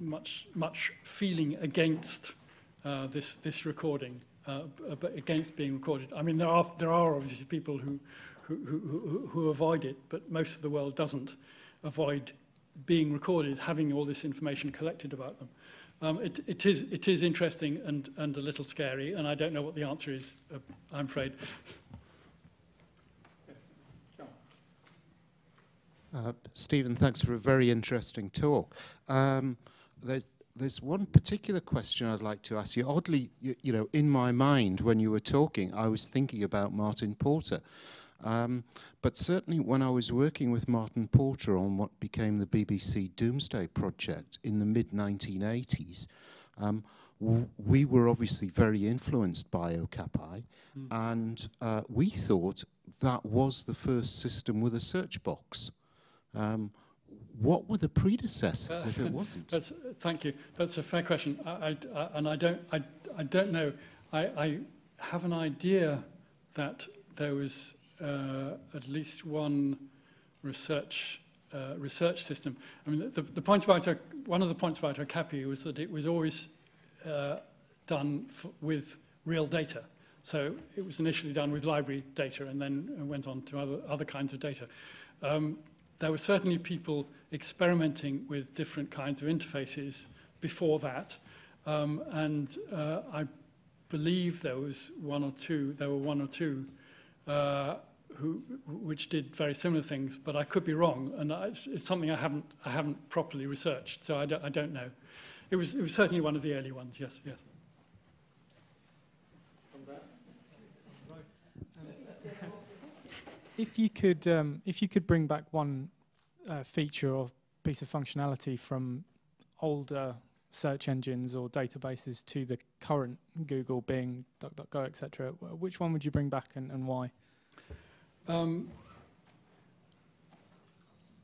much, much feeling against uh, this, this recording, uh, against being recorded. I mean, there are, there are obviously people who, who, who, who avoid it, but most of the world doesn't avoid being recorded, having all this information collected about them. Um, it, it, is, it is interesting and, and a little scary, and I don't know what the answer is, uh, I'm afraid. Uh, Stephen, thanks for a very interesting talk. Um, there's, there's one particular question I'd like to ask you. Oddly, you, you know, in my mind when you were talking, I was thinking about Martin Porter. Um, but certainly when I was working with Martin Porter on what became the BBC Doomsday Project in the mid-1980s, um, we were obviously very influenced by OCAPI, mm. and uh, we thought that was the first system with a search box. Um, what were the predecessors uh, if it wasn't? thank you. That's a fair question. I, I, uh, and I don't, I, I don't know. I, I have an idea that there was uh, at least one research uh, research system. I mean, the, the, point about one of the points about OCAPI was that it was always uh, done with real data. So it was initially done with library data and then went on to other, other kinds of data. Um, there were certainly people experimenting with different kinds of interfaces before that. Um, and uh, I believe there was one or two, there were one or two uh, who, which did very similar things, but I could be wrong, and it's, it's something I haven't, I haven't properly researched, so I don't, I don't know. It was, it was certainly one of the early ones, yes, yes. If you could, um, if you could bring back one uh, feature or piece of functionality from older search engines or databases to the current Google, Bing, DuckDuckGo, etc., which one would you bring back and, and why? Um,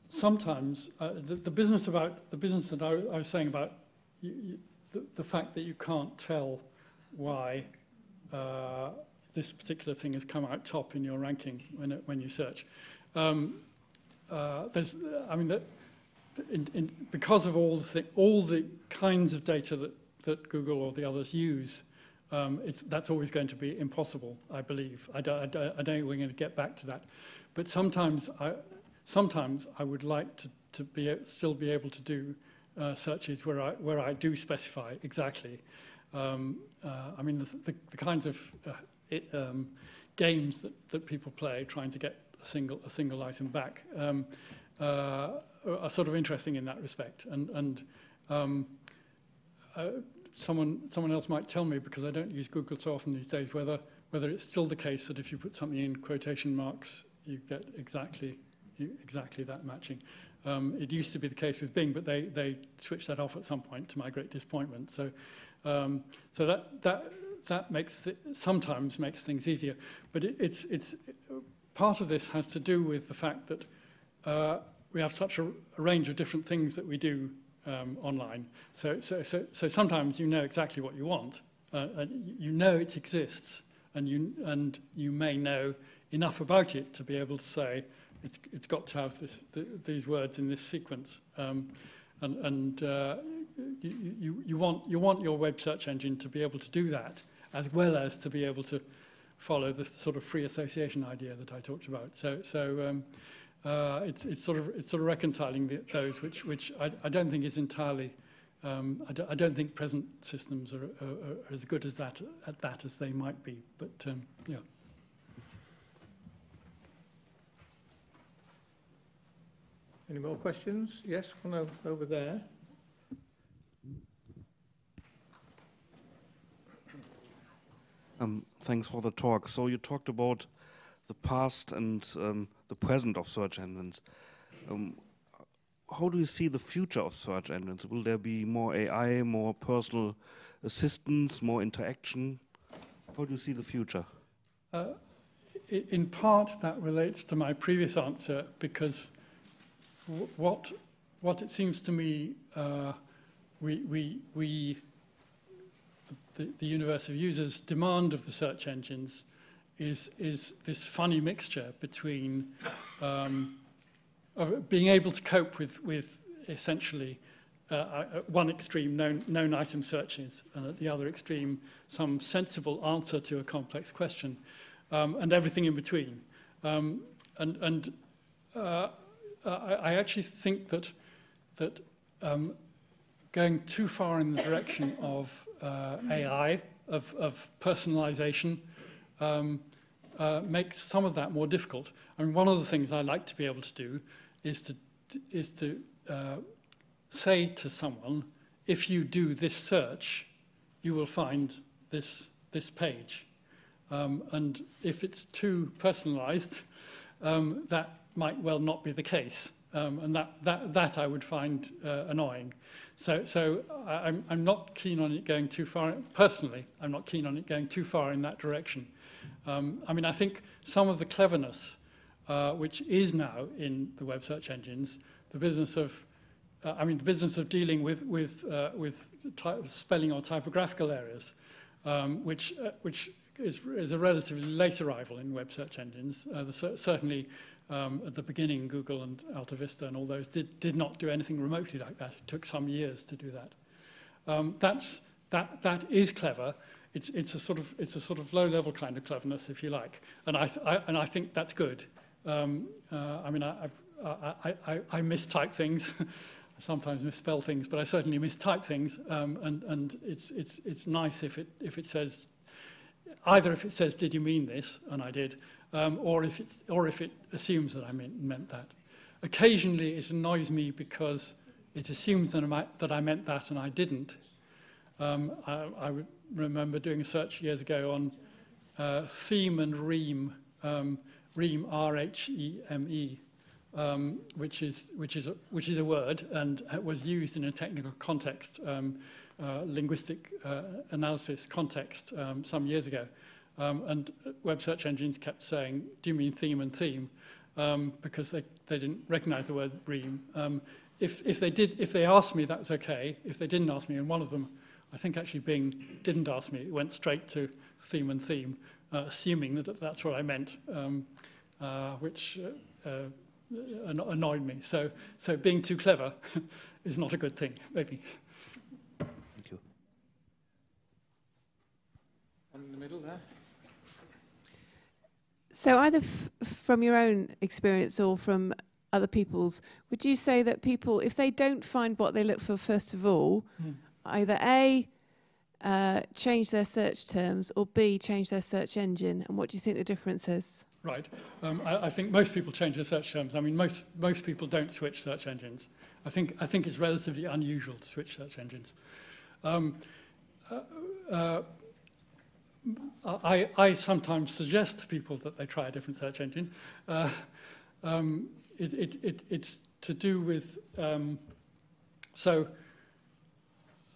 sometimes uh, the, the, business about the business that I, I was saying about you, you, the, the, fact that you can't tell why uh, this particular thing has come out top in your ranking when it, when you search. Um, uh, there's, I mean, the, in, in, because of all the all the kinds of data that that Google or the others use um, that's always going to be impossible, I believe. I don't, I don't, I don't think we're going to get back to that. But sometimes I, sometimes I would like to, to be, still be able to do uh, searches where I, where I do specify exactly. Um, uh, I mean, the, the, the kinds of uh, it, um, games that, that people play trying to get a single, a single item back um, uh, are sort of interesting in that respect. And, and um, uh, someone, someone else might tell me, because I don't use Google so often these days, whether, whether it's still the case that if you put something in quotation marks, you get exactly, exactly that matching. Um, it used to be the case with Bing, but they, they switched that off at some point to my great disappointment. So, um, so that, that, that makes it, sometimes makes things easier. But it, it's, it's, part of this has to do with the fact that uh, we have such a, a range of different things that we do um, online. So, so, so, so sometimes you know exactly what you want, uh, and you know it exists, and you, and you may know enough about it to be able to say, it's, it's got to have this, the, these words in this sequence. Um, and and uh, you, you, you, want, you want your web search engine to be able to do that, as well as to be able to follow the sort of free association idea that I talked about. So, so um, Uh, it's, it's, sort of, it's sort of reconciling the, those, which, which I, I, don't think is entirely, um, I, do, I, don't think present systems are, are, are, as good as that, at that as they might be, but um, yeah. Any more questions? Yes, one over there. Um, thanks for the talk. So you talked about the past and um, the present of search engines. Um, how do you see the future of search engines? Will there be more AI, more personal assistance, more interaction? How do you see the future? Uh, in part, that relates to my previous answer because what what it seems to me uh, we we we the, the universe of users demand of the search engines is, is this funny mixture between um, being able to cope with, with essentially uh, uh one extreme known, known item searches and at the other extreme some sensible answer to a complex question um, and everything in between. Um, and and uh, I, I actually think that, that um, going too far in the direction of uh, AI, of, of personalization, um, uh, make some of that more difficult. I mean, one of the things I like to be able to do is to, is to uh, say to someone, if you do this search, you will find this, this page. Um, and if it's too personalized, um, that might well not be the case. Um, and that, that, that I would find uh, annoying. So, so I, I'm, I'm not keen on it going too far, personally, I'm not keen on it going too far in that direction. Um, I mean, I think some of the cleverness, uh, which is now in the web search engines, the business of, uh, I mean, the business of dealing with, with, uh, with spelling or typographical errors, um, which, uh, which is, is a relatively late arrival in web search engines. Uh, the, certainly um, at the beginning, Google and AltaVista and all those did, did not do anything remotely like that. It took some years to do that. Um, that's, that, that is clever. It's, it's, a sort of, it's a sort of low-level kind of cleverness, if you like. And I, I and I think that's good. Um, uh, I mean, I, I, I, I mistype things. I sometimes misspell things, but I certainly mistype things. Um, and and it's, it's, it's nice if it, if it says, either if it says, did you mean this? And I did. Um, or, if it's, or if it assumes that I meant, meant that. Occasionally it annoys me because it assumes that I, that I meant that and I didn't. Um, I, I remember doing a search years ago on uh, theme and ream, um, ream um, which, is, which, is a, which is a word and was used in a technical context, um, uh, linguistic uh, analysis context um, some years ago. Um, and web search engines kept saying, do you mean theme and theme? Um, because they, they didn't recognize the word ream. Um, if, if, they did, if they asked me, that was okay. If they didn't ask me, and one of them I think actually Bing didn't ask me. It went straight to theme and theme, uh, assuming that that's what I meant, um, uh, which uh, uh annoyed me. So, so being too clever is not a good thing, maybe. Thank you. One in the middle there. So either from your own experience or from other people's, would you say that people, if they don't find what they look for first of all, mm. either A, uh, change their search terms, or B, change their search engine? And what do you think the difference is? Right. Um, I, I think most people change their search terms. I mean, most, most people don't switch search engines. I think, I think it's relatively unusual to switch search engines. Um, uh, uh, I, I sometimes suggest to people that they try a different search engine. Uh, um, it, it, it, it's to do with, um, so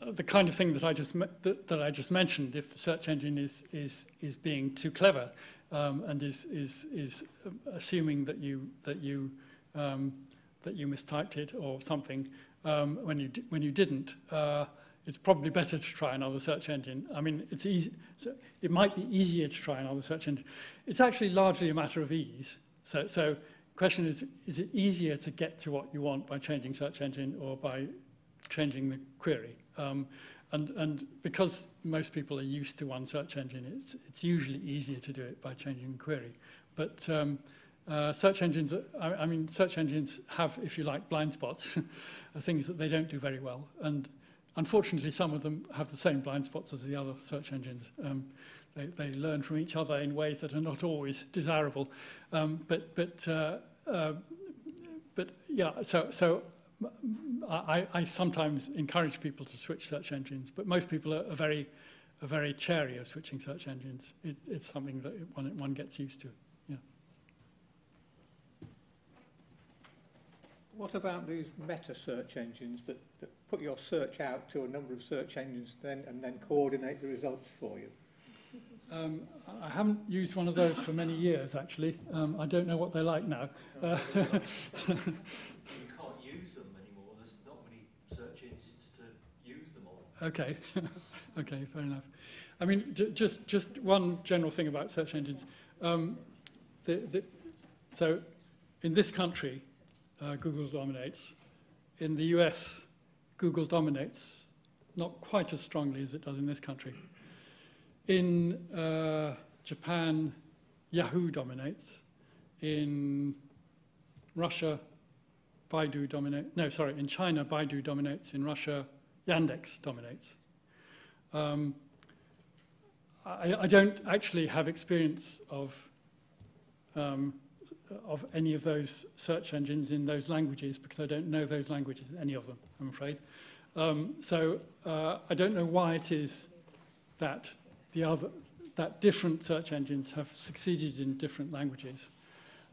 Uh, the kind of thing that I just that, that I just mentioned, if the search engine is is is being too clever um, and is is is um, assuming that you that you um, that you mistyped it or something um, when you when you didn't, uh, it's probably better to try another search engine. I mean, it's easy. So it might be easier to try another search engine. It's actually largely a matter of ease. So so question is is it easier to get to what you want by changing search engine or by changing the query? Um, and, and because most people are used to one search engine, it's, it's usually easier to do it by changing query. But um, uh, search engines, I, I mean, search engines have, if you like, blind spots, uh, things that they don't do very well. And unfortunately, some of them have the same blind spots as the other search engines. Um, they, they learn from each other in ways that are not always desirable. Um, but, but, uh, uh, but yeah, so, so I, I sometimes encourage people to switch search engines, but most people are, are very are very chary of switching search engines. It, it's something that one, one gets used to. Yeah. What about these meta search engines that, that put your search out to a number of search engines then, and then coordinate the results for you? Um, I haven't used one of those for many years, actually. Um, I don't know what they're like now. Uh, Okay, okay, fair enough. I mean, just just one general thing about search engines. Um, the, the, so, in this country, uh, Google dominates. In the US, Google dominates, not quite as strongly as it does in this country. In uh, Japan, Yahoo dominates. In Russia, Baidu dominates. No, sorry, in China, Baidu dominates. In Russia, Yandex dominates. Um, I, I, don't actually have experience of, um, of any of those search engines in those languages because I don't know those languages, any of them, I'm afraid. Um, so uh, I don't know why it is that, the other, that different search engines have succeeded in different languages.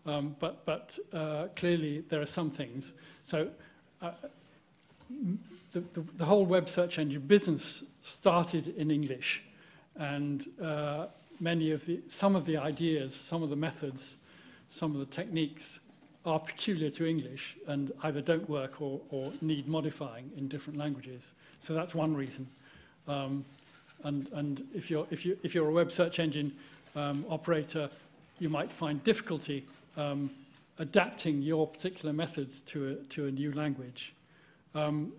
Um, but, but uh, clearly there are some things. So uh, the, the, the, whole web search engine business started in English, and uh, many of the, some of the ideas, some of the methods, some of the techniques are peculiar to English and either don't work or, or need modifying in different languages. So that's one reason. Um, and and if, you're, if, you, if you're a web search engine um, operator, you might find difficulty um, adapting your particular methods to a, to a new language. Um,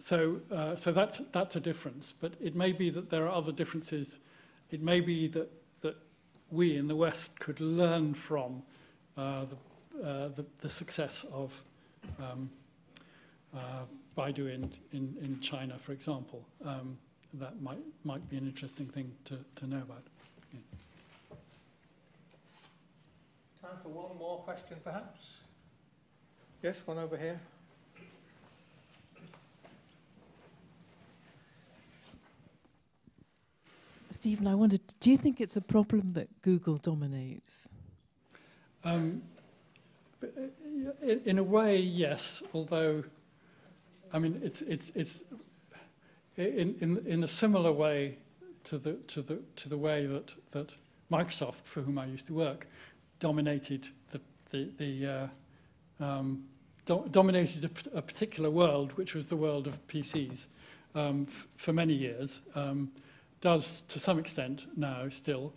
so uh, so that's, that's a difference. But it may be that there are other differences. It may be that, that we in the West could learn from uh, the, uh, the, the success of um, uh, Baidu in, in, in China, for example. Um, that might, might be an interesting thing to, to know about. Yeah. Time for one more question, perhaps. Yes, one over here. Stephen, I wondered, do you think it's a problem that Google dominates? Um, uh, in a way, yes. Although, I mean, it's it's it's in in in a similar way to the to the to the way that that Microsoft, for whom I used to work, dominated the the the uh, um, do dominated a, a, particular world, which was the world of PCs, um, for many years. Um, does to some extent now still,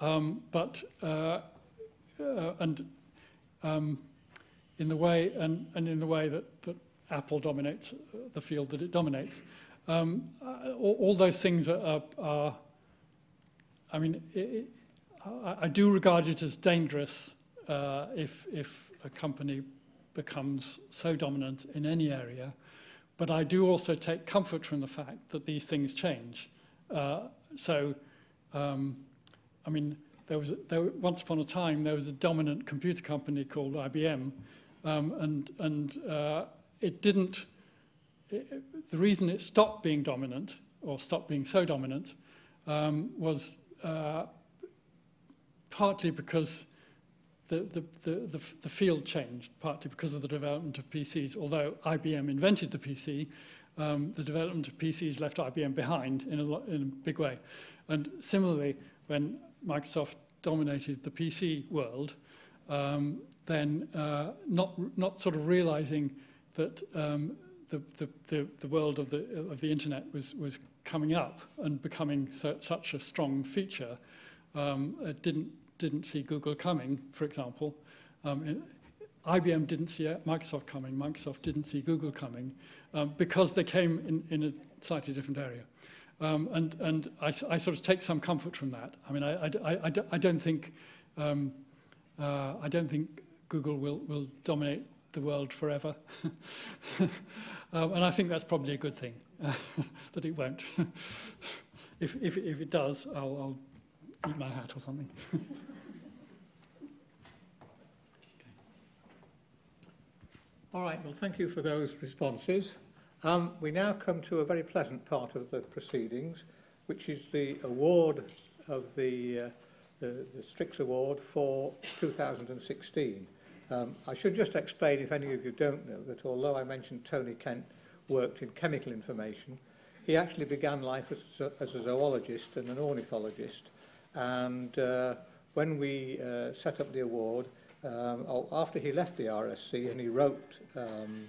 um, but uh, uh, and um, in the way and, and in the way that, that Apple dominates uh, the field that it dominates. Um, uh, all, all, those things are, are, are I mean, it, I, I, do regard it as dangerous uh, if, if a company becomes so dominant in any area, but I do also take comfort from the fact that these things change. Uh, so, um, I mean, there was there, once upon a time there was a dominant computer company called IBM, um, and and uh, it didn't. It, the reason it stopped being dominant or stopped being so dominant um, was uh, partly because the, the, the, the, field changed, partly because of the development of PCs, although IBM invented the PC, um, the development of PCs left IBM behind in a, in a big way. And similarly, when Microsoft dominated the PC world, um, then uh, not, not sort of realizing that um, the, the, the, world of the, of the internet was, was coming up and becoming so, such a strong feature, um, didn't, didn't see Google coming, for example. Um, it, IBM didn't see Microsoft coming, Microsoft didn't see Google coming um, because they came in, in a slightly different area. Um, and and I, I sort of take some comfort from that. I mean, I, I, I, I don't think um, uh, I don't think Google will, will dominate the world forever. um, and I think that's probably a good thing, that it won't. if, if, if it does, I'll, I'll eat my hat or something. All right, well, thank you for those responses. Um, we now come to a very pleasant part of the proceedings, which is the award of the, uh, the, the Strix Award for 2016. Um, I should just explain, if any of you don't know, that although I mentioned Tony Kent worked in chemical information, he actually began life as a, as a zoologist and an ornithologist. And uh, when we uh, set up the award, uh, after he left the RSC and he wrote um,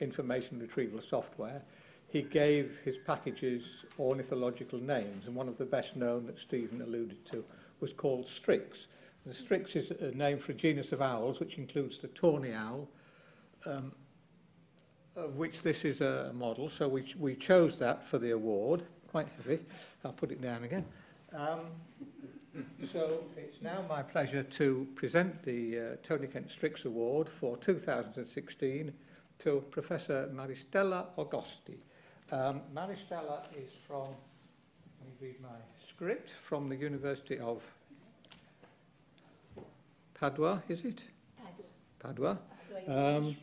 information retrieval software, he gave his packages ornithological names, and one of the best known that Stephen alluded to was called Strix. The Strix is a name for a genus of owls, which includes the tawny owl, um, of which this is a model. So we, we chose that for the award, quite heavy. I'll put it down again. Um, so it's now my pleasure to present the uh, Tony Kent Strix Award for 2016 to Professor Maristella Augusti. Um, Maristella is from, let me read my script, from the University of Padua, is it? Padua. Padua. Um,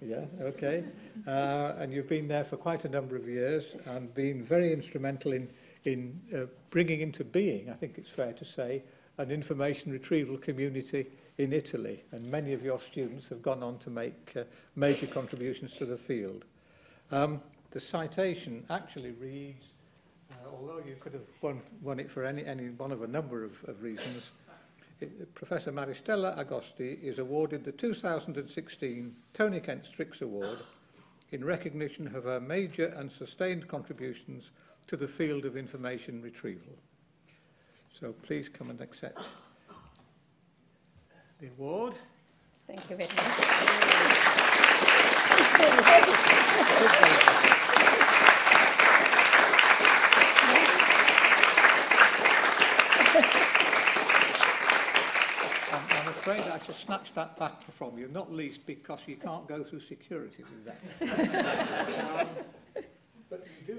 yeah, okay. Uh, and you've been there for quite a number of years and been very instrumental in in uh, bringing into being, I think it's fair to say, an information retrieval community in Italy. And many of your students have gone on to make uh, major contributions to the field. Um, the citation actually reads, uh, although you could have won, won it for any, any one of a number of, of reasons, it, Professor Maristella Agosti is awarded the 2016 Tony Kent Strix Award in recognition of her major and sustained contributions – to the field of information retrieval. So please come and accept the award. Thank you very much. I'm, afraid I shall snatch that back from you, not least because you can't go through security with that. um,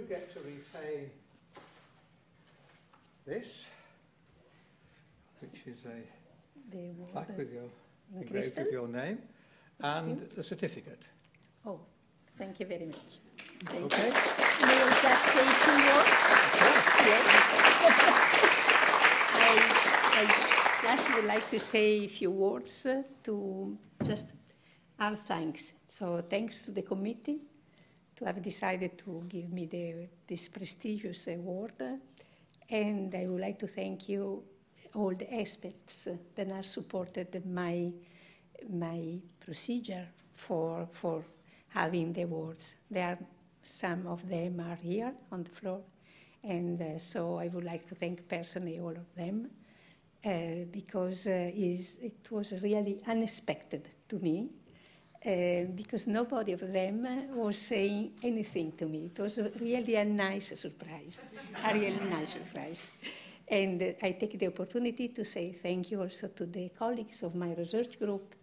get to repay this, which is a plaque with your, engraved with your name, and the certificate. Oh, thank you very much. Thank okay. you. May I just say two more? Okay. Yes. I, I just would like to say a few words to just our thanks. So thanks to the committee, to have decided to give me the, this prestigious award. And I would like to thank you, all the experts that have supported my, my procedure for, for having the awards. There are, some of them are here on the floor. And uh, so I would like to thank personally all of them uh, because uh, it was really unexpected to me because eh, nobody of them was saying anything to me. It was really a nice surprise, a really nice surprise. And I take the opportunity to say thank you also to the colleagues of my research group,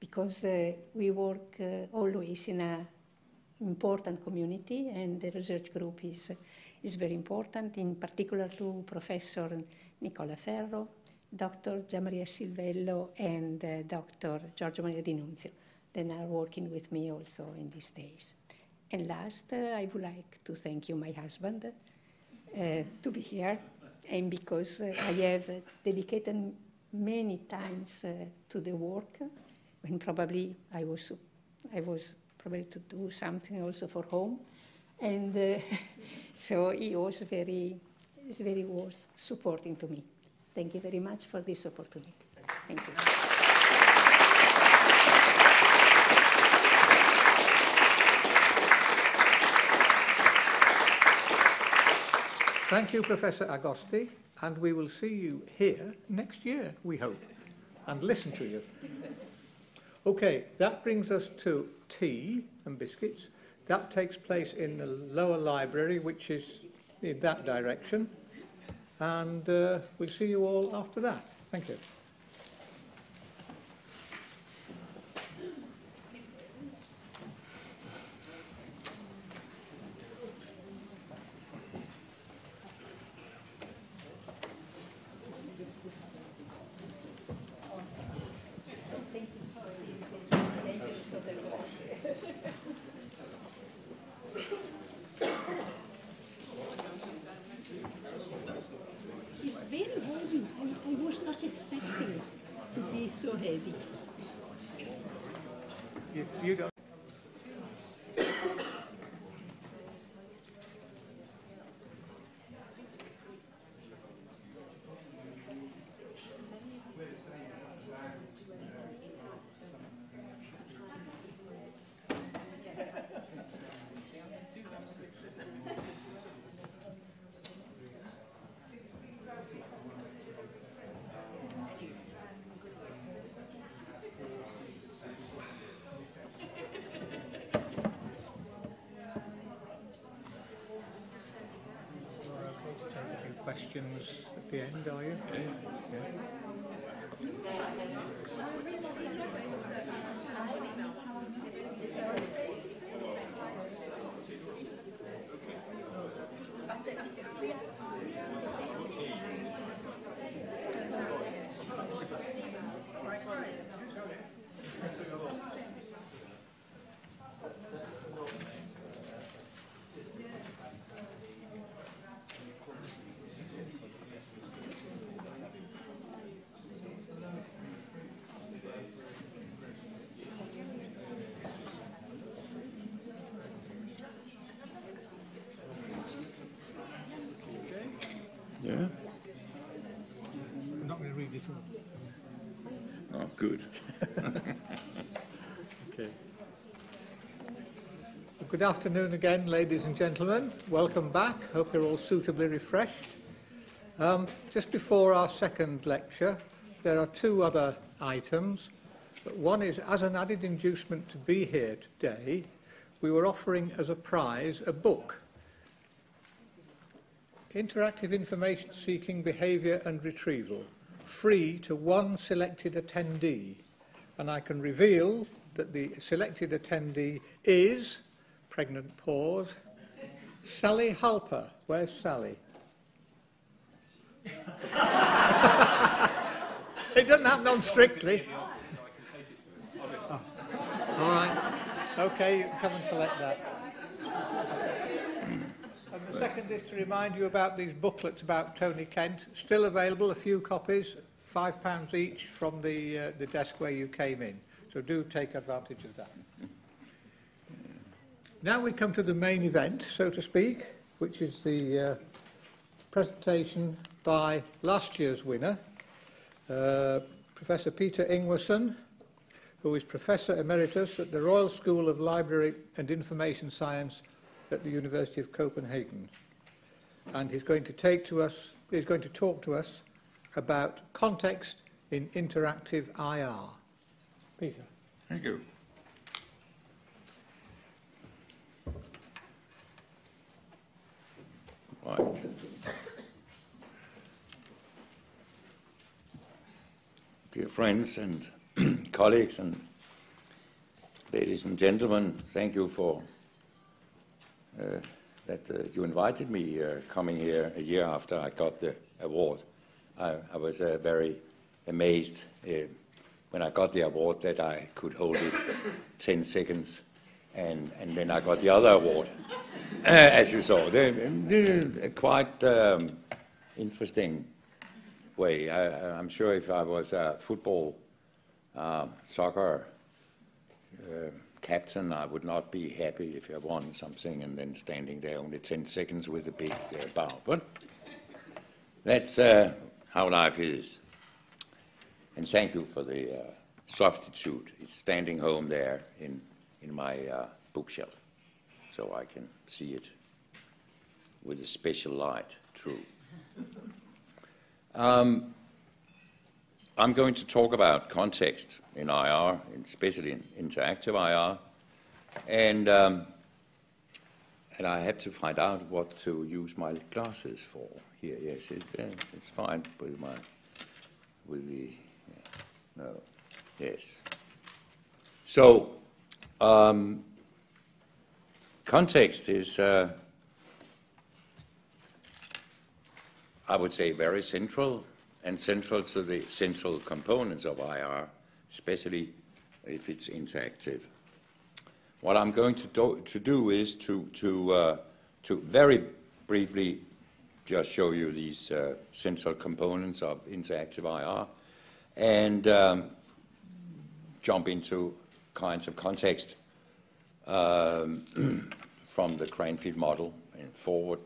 because uh, we work eh, always in an important community, and the research group is, is very important, in particular to Professor Nicola Ferro, Dr. Gianmaria Silvello, and Dr. Giorgio Maria Di Nunzio that are working with me also in these days. And last, uh, I would like to thank you, my husband, uh, to be here, and because uh, I have dedicated many times to the work, when probably I was, I was probably to do something also for home, and uh, so he was very, is very worth supporting to me. Thank you very much for this opportunity. Thank you. Thank you, Professor Agosti, and we will see you here next year, we hope, and listen to you. Okay, that brings us to tea and biscuits. That takes place in the lower library, which is in that direction. And uh, we'll see you all after that. Thank you. heavy. Yes, you go. Questions at the end, are you? Yeah. yeah. Good afternoon again, ladies and gentlemen. Welcome back. Hope you're all suitably refreshed. Um, just before our second lecture, there are two other items. One is, as an added inducement to be here today, we were offering as a prize a book, Interactive Information Seeking Behaviour and Retrieval, free to one selected attendee. And I can reveal that the selected attendee is pregnant pause. Sally Halper. Where's Sally? it doesn't happen on strictly. Oh. All right. Okay, you come and collect that. and the second is to remind you about these booklets about Tony Kent. Still available, a few copies, £5 each from the, uh, the desk where you came in. So do take advantage of that. Now we come to the main event, so to speak, which is the uh, presentation by last year's winner, uh, Professor Peter Ingwerson, who is Professor Emeritus at the Royal School of Library and Information Science at the University of Copenhagen. And he's going to take to us, he's going to talk to us about context in interactive IR. Peter. Thank you. Dear friends and colleagues and ladies and gentlemen, thank you for uh, that uh, you invited me uh, coming here a year after I got the award. I, I was uh, very amazed uh, when I got the award that I could hold it 10 seconds and, and then I got the other award, uh, as you saw. Quite um, interesting way. I, am sure if I was a football, uh, soccer uh, captain, I would not be happy if I won something and then standing there only 10 seconds with a big uh, bow. But that's uh, how life is. And thank you for the uh, substitute. It's standing home there in in my uh, bookshelf so I can see it with a special light, true. um, I'm going to talk about context in IR, especially in interactive IR, and, um, and I had to find out what to use my glasses for. Here, yes, it, it's fine with my, with the, yeah, no, yes. So um, context is, uh, I would say, very central and central to the central components of IR, especially if it's interactive. What I'm going to do, to do is to, to, uh, to very briefly just show you these uh, central components of interactive IR and um, jump into kinds of context um, from the Cranefield model and forward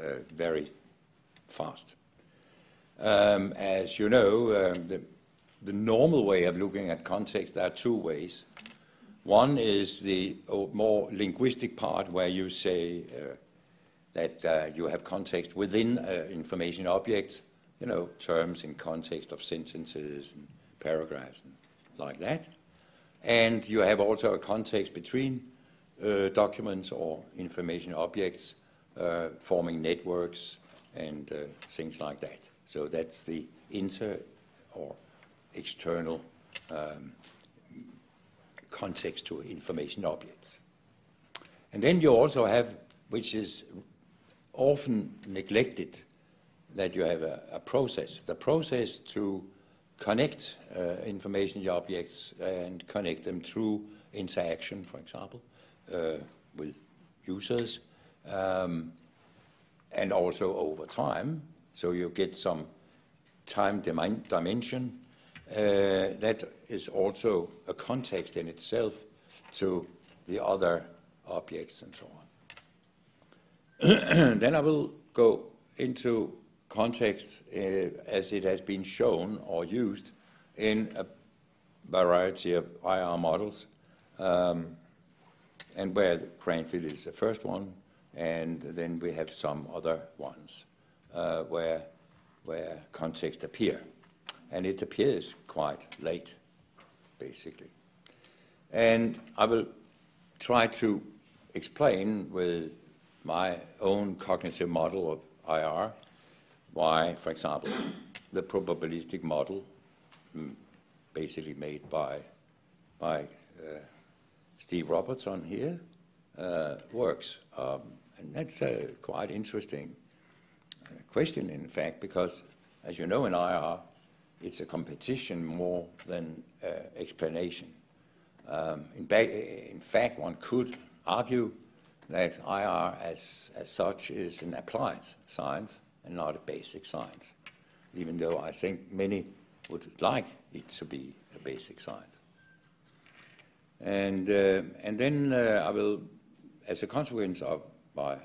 uh, very fast. Um, as you know, uh, the, the, normal way of looking at context, there are two ways. One is the uh, more linguistic part where you say uh, that uh, you have context within information object, you know, terms in context of sentences and paragraphs and like that. And you have also a context between uh, documents or information objects uh, forming networks and uh, things like that. So that's the inter or external um, context to information objects. And then you also have, which is often neglected, that you have a, a process. The process to connect uh, information objects and connect them through interaction, for example, uh, with users, um, and also over time. So you get some time dimension uh, that is also a context in itself to the other objects and so on. then I will go into context uh, as it has been shown or used in a variety of IR models, um, and where Cranfield is the first one, and then we have some other ones uh, where, where context appear. And it appears quite late, basically. And I will try to explain with my own cognitive model of IR why, for example, the probabilistic model, mm, basically made by, by uh, Steve Robertson here, uh, works. Um, and that's a quite interesting uh, question, in fact, because as you know in IR, it's a competition more than uh, explanation. Um, in, in, fact, one could argue that IR as, as such is an applied science, and not a basic science, even though I think many would like it to be a basic science. And, uh, and then uh, I will, as a consequence of my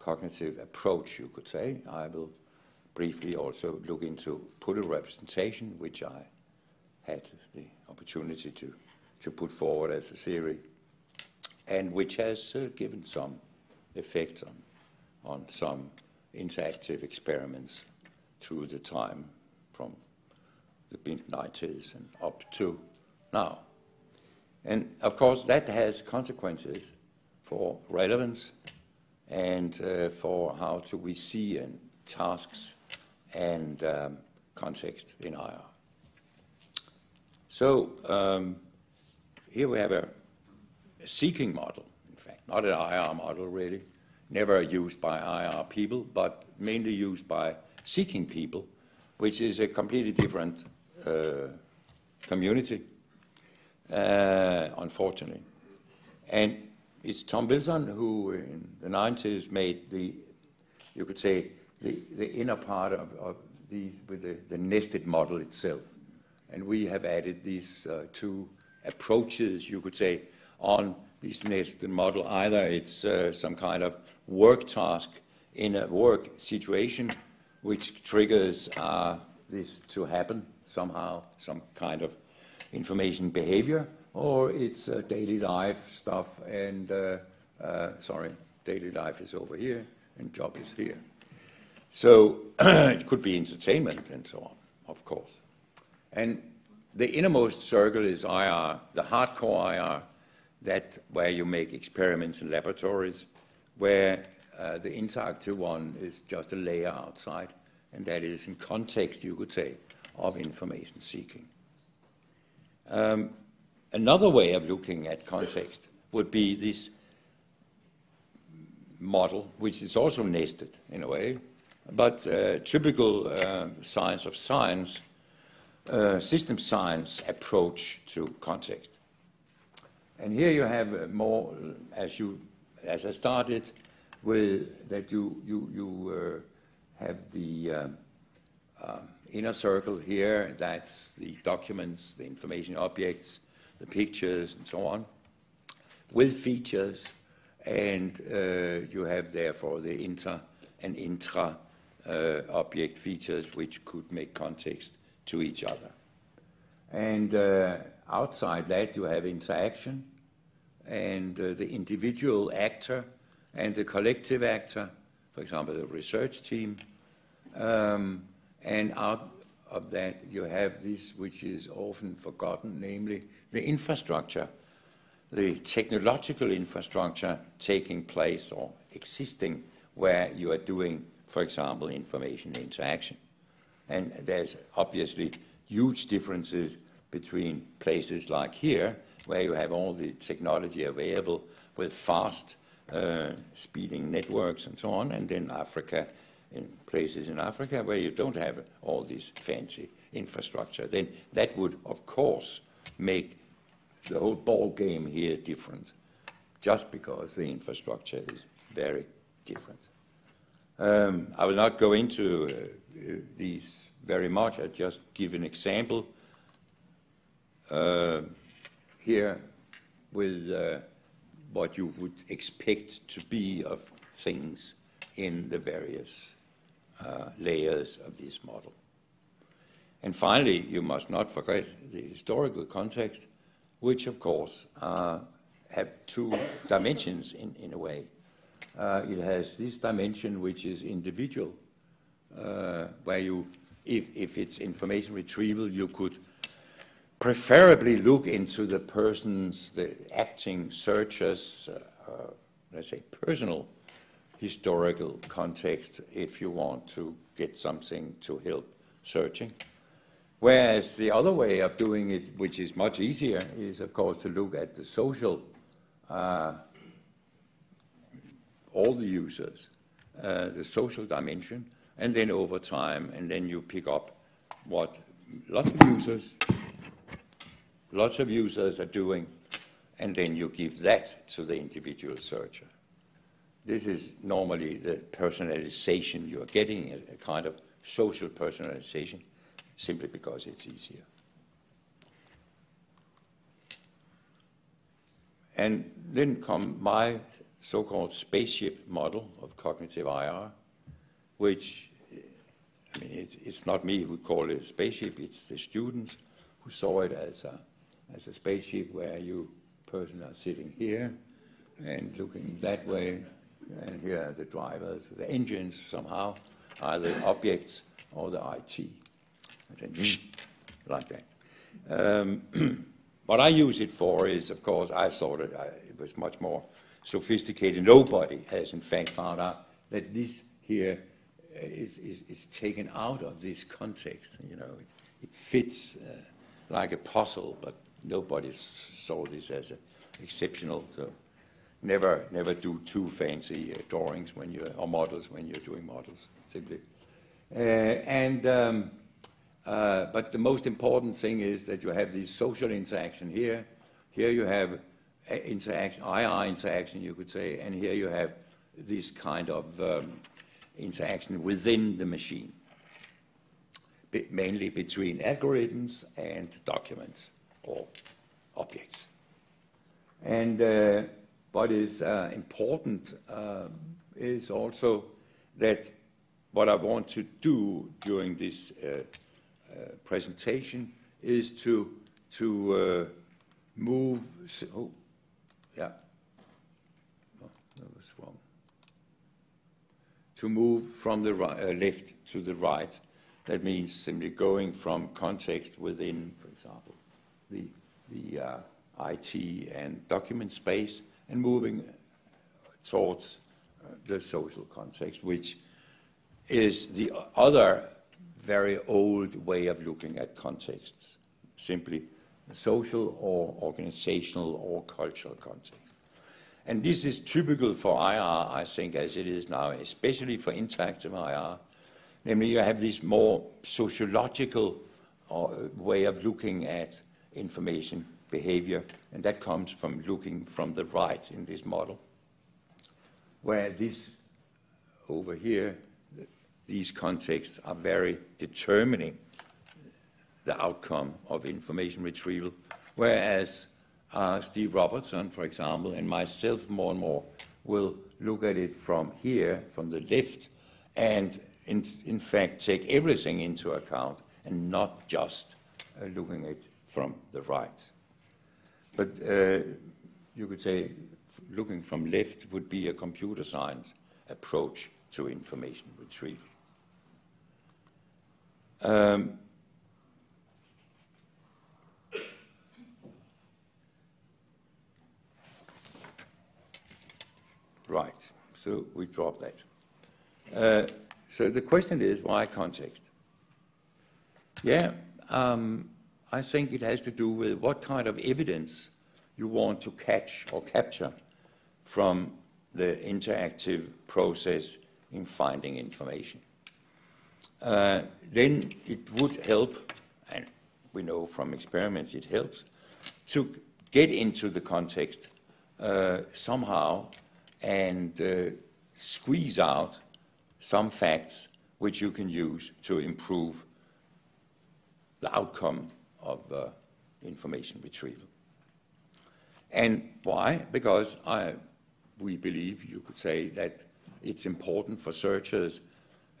cognitive approach, you could say, I will briefly also look into poodle representation, which I had the opportunity to, to put forward as a theory, and which has uh, given some effect on, on some interactive experiments through the time from the mid 90s and up to now. And of course, that has consequences for relevance and uh, for how do we see and tasks and um, context in IR. So um, here we have a, a seeking model, in fact, not an IR model really, never used by IR people, but mainly used by seeking people, which is a completely different uh, community, uh, unfortunately. And it's Tom Wilson who, in the 90s, made the, you could say, the, the inner part of, of the, with the, the, nested model itself. And we have added these uh, two approaches, you could say, on this nested model. Either it's uh, some kind of work task in a work situation which triggers uh, this to happen somehow, some kind of information behavior, or it's uh, daily life stuff and, uh, uh, sorry, daily life is over here and job is here. So it could be entertainment and so on, of course. And the innermost circle is IR, the hardcore IR, that where you make experiments in laboratories, where uh, the interactive one is just a layer outside, and that is in context, you could say, of information seeking. Um, another way of looking at context would be this model, which is also nested in a way, but uh, typical uh, science of science, uh, system science approach to context. And here you have uh, more, as you, as I started with, that you you you uh, have the uh, uh, inner circle here. That's the documents, the information objects, the pictures, and so on, with features, and uh, you have therefore the inter and intra uh, object features, which could make context to each other. And outside that, you have interaction and uh, the individual actor and the collective actor, for example, the research team. Um, and out of that, you have this which is often forgotten, namely the infrastructure, the technological infrastructure taking place or existing where you are doing, for example, information interaction. And there's obviously huge differences between places like here where you have all the technology available with fast uh, speeding networks and so on, and then Africa, in places in Africa where you don't have all this fancy infrastructure, then that would, of course, make the whole ball game here different, just because the infrastructure is very different. Um, I will not go into uh, these very much. I just give an example. Uh, here with uh, what you would expect to be of things in the various uh, layers of this model. And finally, you must not forget the historical context, which of course uh, have two dimensions in, in a way. Uh, it has this dimension which is individual, uh, where you, if, if it's information retrieval, you could preferably look into the person's, the acting searcher's, uh, uh, let's say, personal historical context if you want to get something to help searching. Whereas the other way of doing it, which is much easier, is of course to look at the social, uh, all the users, uh, the social dimension, and then over time, and then you pick up what lots of users lots of users are doing, and then you give that to the individual searcher. This is normally the personalization you're getting, a, kind of social personalization, simply because it's easier. And then come my so-called spaceship model of cognitive IR, which, I mean, it, it's not me who called it a spaceship, it's the students who saw it as a as a spaceship where you person are sitting here and looking that way, and here are the drivers, the engines somehow are the objects or the IT. like that. Um, what I use it for is, of course, I thought it, I, it was much more sophisticated. Nobody has, in fact, found out that this here is, is, is taken out of this context. You know, it, it fits uh, like a puzzle, but nobody saw this as exceptional. So never, never do too fancy uh, drawings when you or models when you're doing models. Simply, uh, and um, uh, but the most important thing is that you have this social interaction here. Here you have uh, interaction, IR interaction, you could say, and here you have this kind of um, interaction within the machine, mainly between algorithms and documents or objects. And uh, what is uh, important uh, is also that what I want to do during this presentation is to to move. Oh, yeah. Oh, that was wrong. To move from the right, uh, left to the right. That means simply going from context within, for example, the, the uh, IT and document space and moving towards uh, the social context, which is the other very old way of looking at contexts, simply social or organizational or cultural context. And this is typical for IR, I think, as it is now, especially for interactive IR. Namely, you have this more sociological uh, way of looking at information, behavior, and that comes from looking from the right in this model. Where this over here, these contexts are very determining the outcome of information retrieval, whereas uh, Steve Robertson, for example, and myself more and more will look at it from here, from the left, and in, in fact take everything into account and not just uh, looking at from the right. But uh, you could say looking from left would be a computer science approach to information retrieval. Um, right, so we drop that. Uh, so the question is, why context? Yeah, um, I think it has to do with what kind of evidence you want to catch or capture from the interactive process in finding information. Uh, then it would help, and we know from experiments it helps, to get into the context uh, somehow and uh, squeeze out some facts which you can use to improve the outcome of uh, information retrieval. And why? Because I, we believe, you could say, that it's important for searchers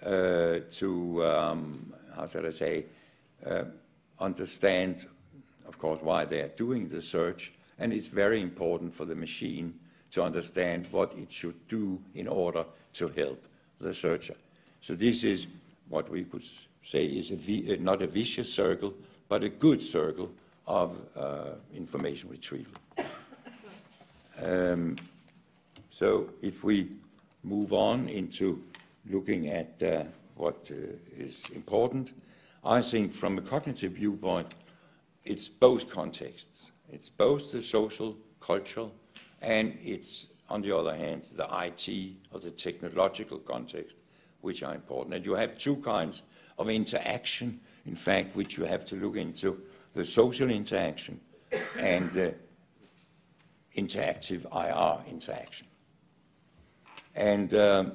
uh, to, um, how should I say, uh, understand, of course, why they are doing the search, and it's very important for the machine to understand what it should do in order to help the searcher. So this is what we could say is a uh, not a vicious circle, but a good circle of uh, information retrieval. Um, so if we move on into looking at uh, what uh, is important, I think from a cognitive viewpoint, it's both contexts. It's both the social, cultural, and it's, on the other hand, the IT or the technological context, which are important. And you have two kinds of interaction in fact, which you have to look into, the social interaction and the interactive IR interaction. And um,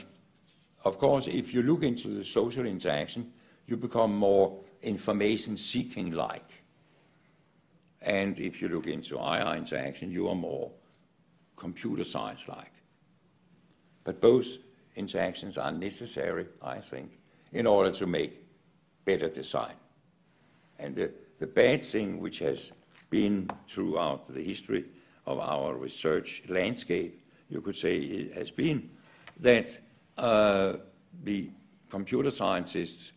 of course, if you look into the social interaction, you become more information seeking like. And if you look into IR interaction, you are more computer science like. But both interactions are necessary, I think, in order to make better design. And the, the bad thing which has been throughout the history of our research landscape, you could say it has been, that uh, the computer scientists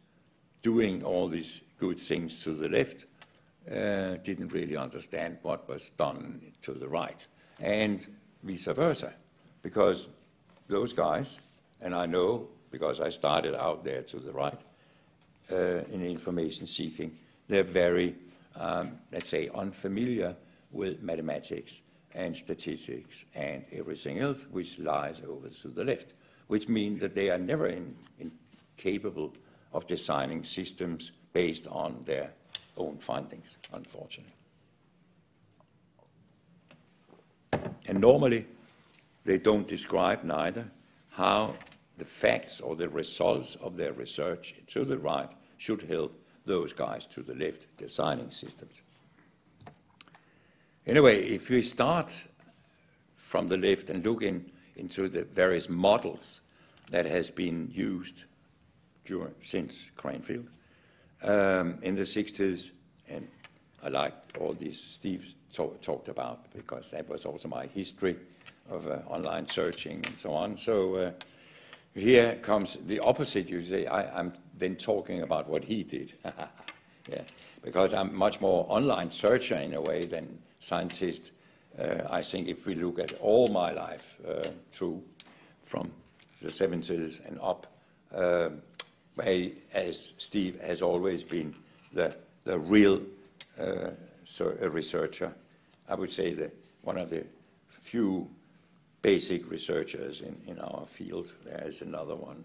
doing all these good things to the left uh, didn't really understand what was done to the right, and vice versa, because those guys, and I know because I started out there to the right, uh, in information seeking. They're very, um, let's say, unfamiliar with mathematics and statistics and everything else which lies over to the left, which means that they are never in, in capable of designing systems based on their own findings, unfortunately. And normally, they don't describe neither how the facts or the results of their research to the right should help those guys to the left designing systems. Anyway, if we start from the left and look in, into the various models that has been used during, since Cranfield um, in the 60s, and I liked all this Steve talk, talked about because that was also my history of uh, online searching and so on. So. Uh, here comes the opposite. You say, I, am then talking about what he did. yeah. Because I'm much more online searcher in a way than scientist. Uh, I think if we look at all my life uh, through from the 70s and up, uh, um, as Steve has always been the, the real uh, researcher, I would say that one of the few basic researchers in, in our field. There's another one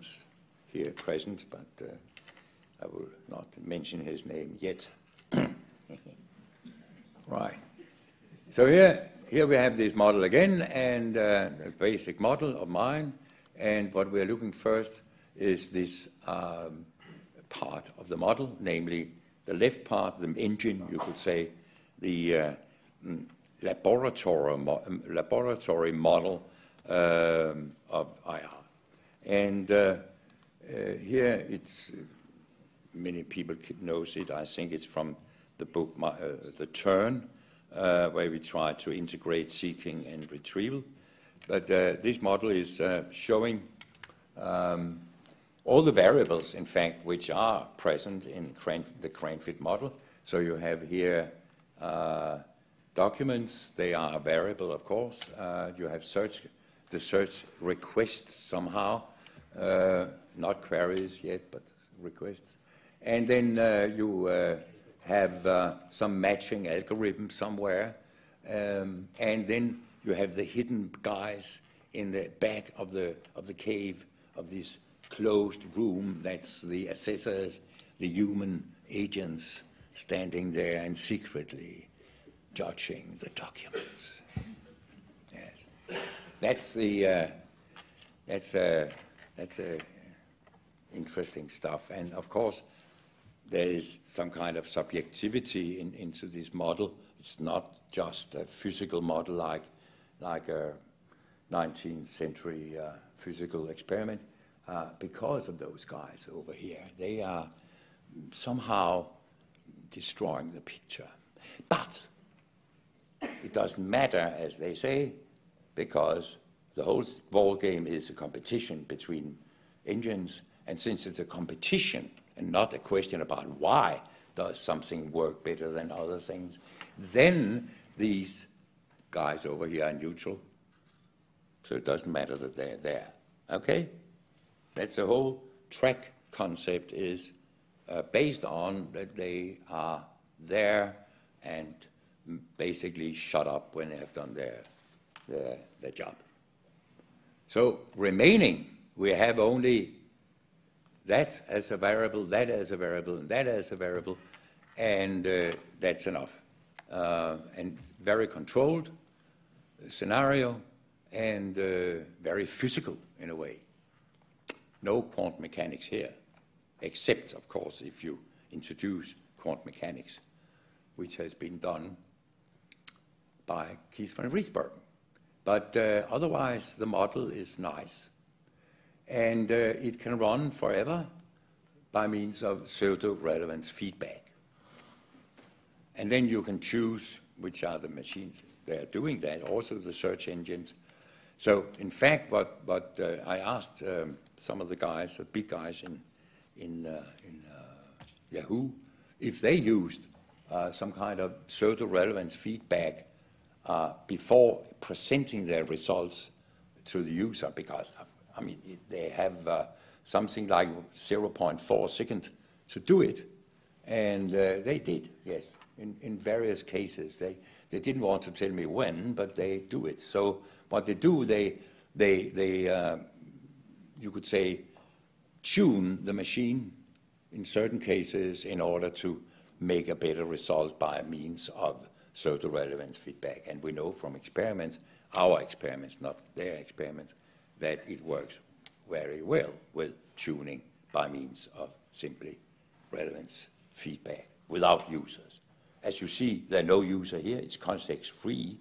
here present, but uh, I will not mention his name yet. right. So here, here we have this model again, and uh, a basic model of mine. And what we are looking first is this um, part of the model, namely the left part, the engine, you could say, the uh, mm, laboratory, mo laboratory model um, of IR. And uh, uh, here it's, many people knows it, I think it's from the book uh, The Turn, uh, where we try to integrate seeking and retrieval. But this model is showing um, all the variables, in fact, which are present in Cran the Cranfield model. So you have here uh, documents. They are available, of course. Uh, you have search, the search requests somehow, uh, not queries yet, but requests. And then uh, you uh, have uh, some matching algorithm somewhere. Um, and then you have the hidden guys in the back of the, of the cave of this closed room. That's the assessors, the human agents standing there and secretly judging the documents. Yes. That's the, uh, that's, a uh, that's a uh, interesting stuff. And of course, there is some kind of subjectivity in, into this model. It's not just a physical model like, like a 19th century uh, physical experiment uh, because of those guys over here. They are somehow destroying the picture. But it doesn't matter, as they say, because the whole ball game is a competition between engines, and since it's a competition and not a question about why does something work better than other things, then these guys over here are neutral. So it doesn't matter that they're there. Okay? That's the whole track concept is uh, based on that they are there and basically shut up when they have done their, their, their job. So remaining, we have only that as a variable, that as a variable, and that as a variable, and uh, that's enough. Uh, and very controlled scenario and uh, very physical in a way. No quantum mechanics here, except, of course, if you introduce quantum mechanics, which has been done by Keith van Riesberg. But uh, otherwise, the model is nice. And uh, it can run forever by means of pseudo-relevance feedback. And then you can choose which are the machines that are doing that, also the search engines. So in fact, what, what uh, I asked um, some of the guys, the big guys in, in, uh, in uh, Yahoo, if they used uh, some kind of pseudo-relevance feedback uh, before presenting their results to the user because, uh, I mean, they have uh, something like 0.4 seconds to do it. And uh, they did, yes, in, in various cases. They, they didn't want to tell me when, but they do it. So what they do, they, they, they um, you could say, tune the machine in certain cases in order to make a better result by means of social relevance feedback. And we know from experiments, our experiments, not their experiments, that it works very well with tuning by means of simply relevance feedback without users. As you see, there are no user here. It's context-free,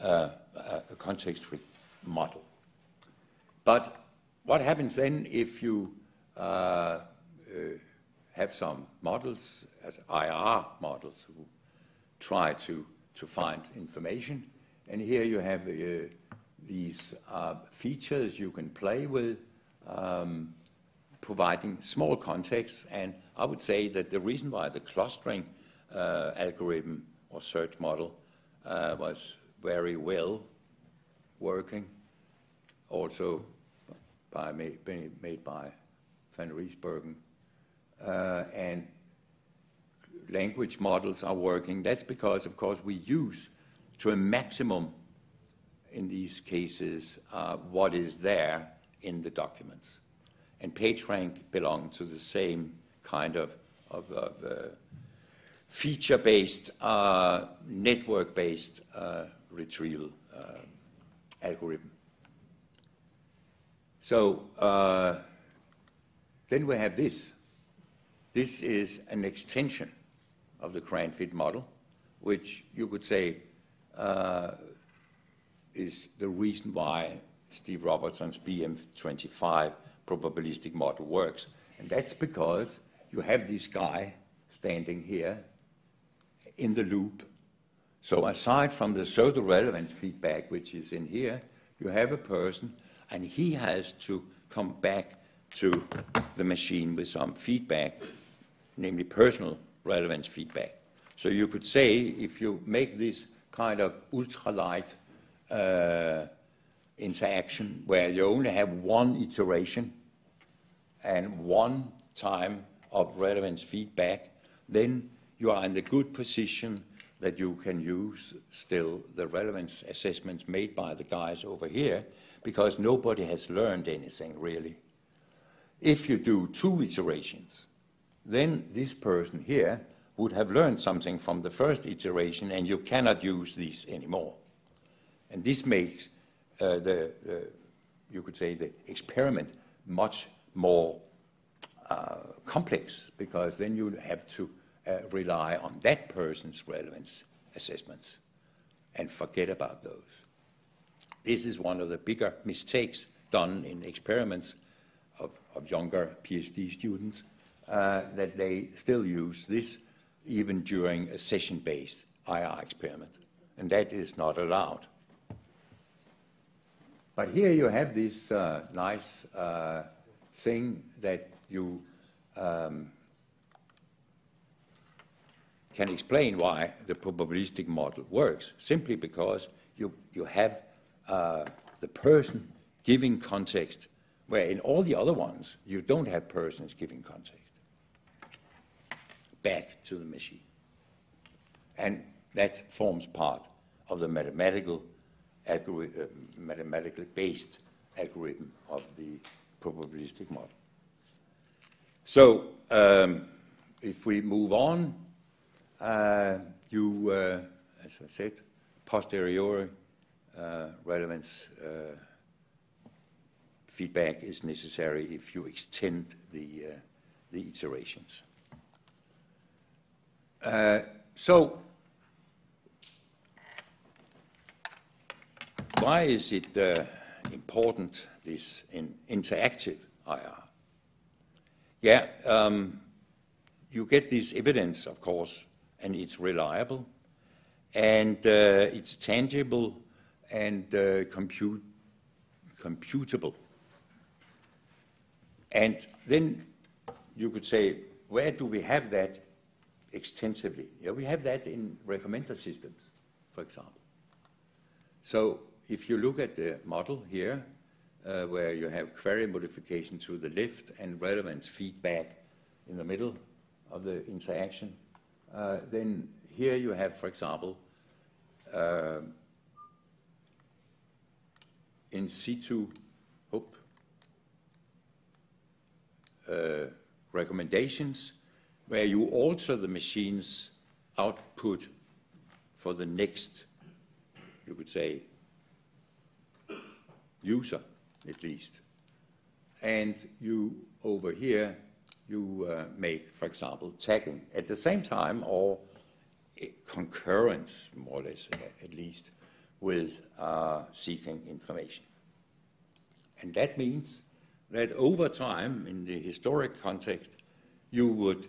uh, uh a context-free model. But what happens then if you uh, uh, have some models, as IR models, who try to, to find information. And here you have uh, these uh, features you can play with, um, providing small context. And I would say that the reason why the clustering uh, algorithm or search model uh, was very well working, also by, made, made by Van Riesbergen, uh, and language models are working. That's because, of course, we use to a maximum in these cases uh, what is there in the documents. And PageRank belongs to the same kind of, of, of uh, feature-based, uh, network-based uh, retrieval uh, algorithm. So uh, then we have this. This is an extension of the Fit model, which you could say uh, is the reason why Steve Robertson's BM25 probabilistic model works. And that's because you have this guy standing here in the loop. So aside from the pseudo relevance feedback, which is in here, you have a person and he has to come back to the machine with some feedback, namely personal relevance feedback. So you could say if you make this kind of ultralight uh, interaction where you only have one iteration and one time of relevance feedback, then you are in the good position that you can use still the relevance assessments made by the guys over here because nobody has learned anything really. If you do two iterations, then this person here would have learned something from the first iteration and you cannot use these anymore. And this makes uh, the, uh, you could say, the experiment much more uh, complex because then you have to uh, rely on that person's relevance assessments and forget about those. This is one of the bigger mistakes done in experiments of, of younger PhD students uh, that they still use this even during a session-based IR experiment, and that is not allowed. But here you have this uh, nice uh, thing that you um, can explain why the probabilistic model works, simply because you, you have uh, the person giving context, where in all the other ones, you don't have persons giving context back to the machine. And that forms part of the mathematical, uh, mathematically based algorithm of the probabilistic model. So um, if we move on, uh, you, uh, as I said, posteriori uh, relevance uh, feedback is necessary if you extend the, uh, the iterations. Uh, so, why is it uh, important, this in interactive IR? Yeah, um, you get this evidence, of course, and it's reliable, and uh, it's tangible and uh, computable. And then you could say, where do we have that extensively. Yeah, we have that in recommender systems, for example. So if you look at the model here, uh, where you have query modification to the left and relevance feedback in the middle of the interaction, uh, then here you have, for example, uh, in situ hope, uh, recommendations where you alter the machine's output for the next, you could say, user, at least. And you, over here, you uh, make, for example, tagging at the same time or concurrence, more or less, at least, with uh, seeking information. And that means that over time, in the historic context, you would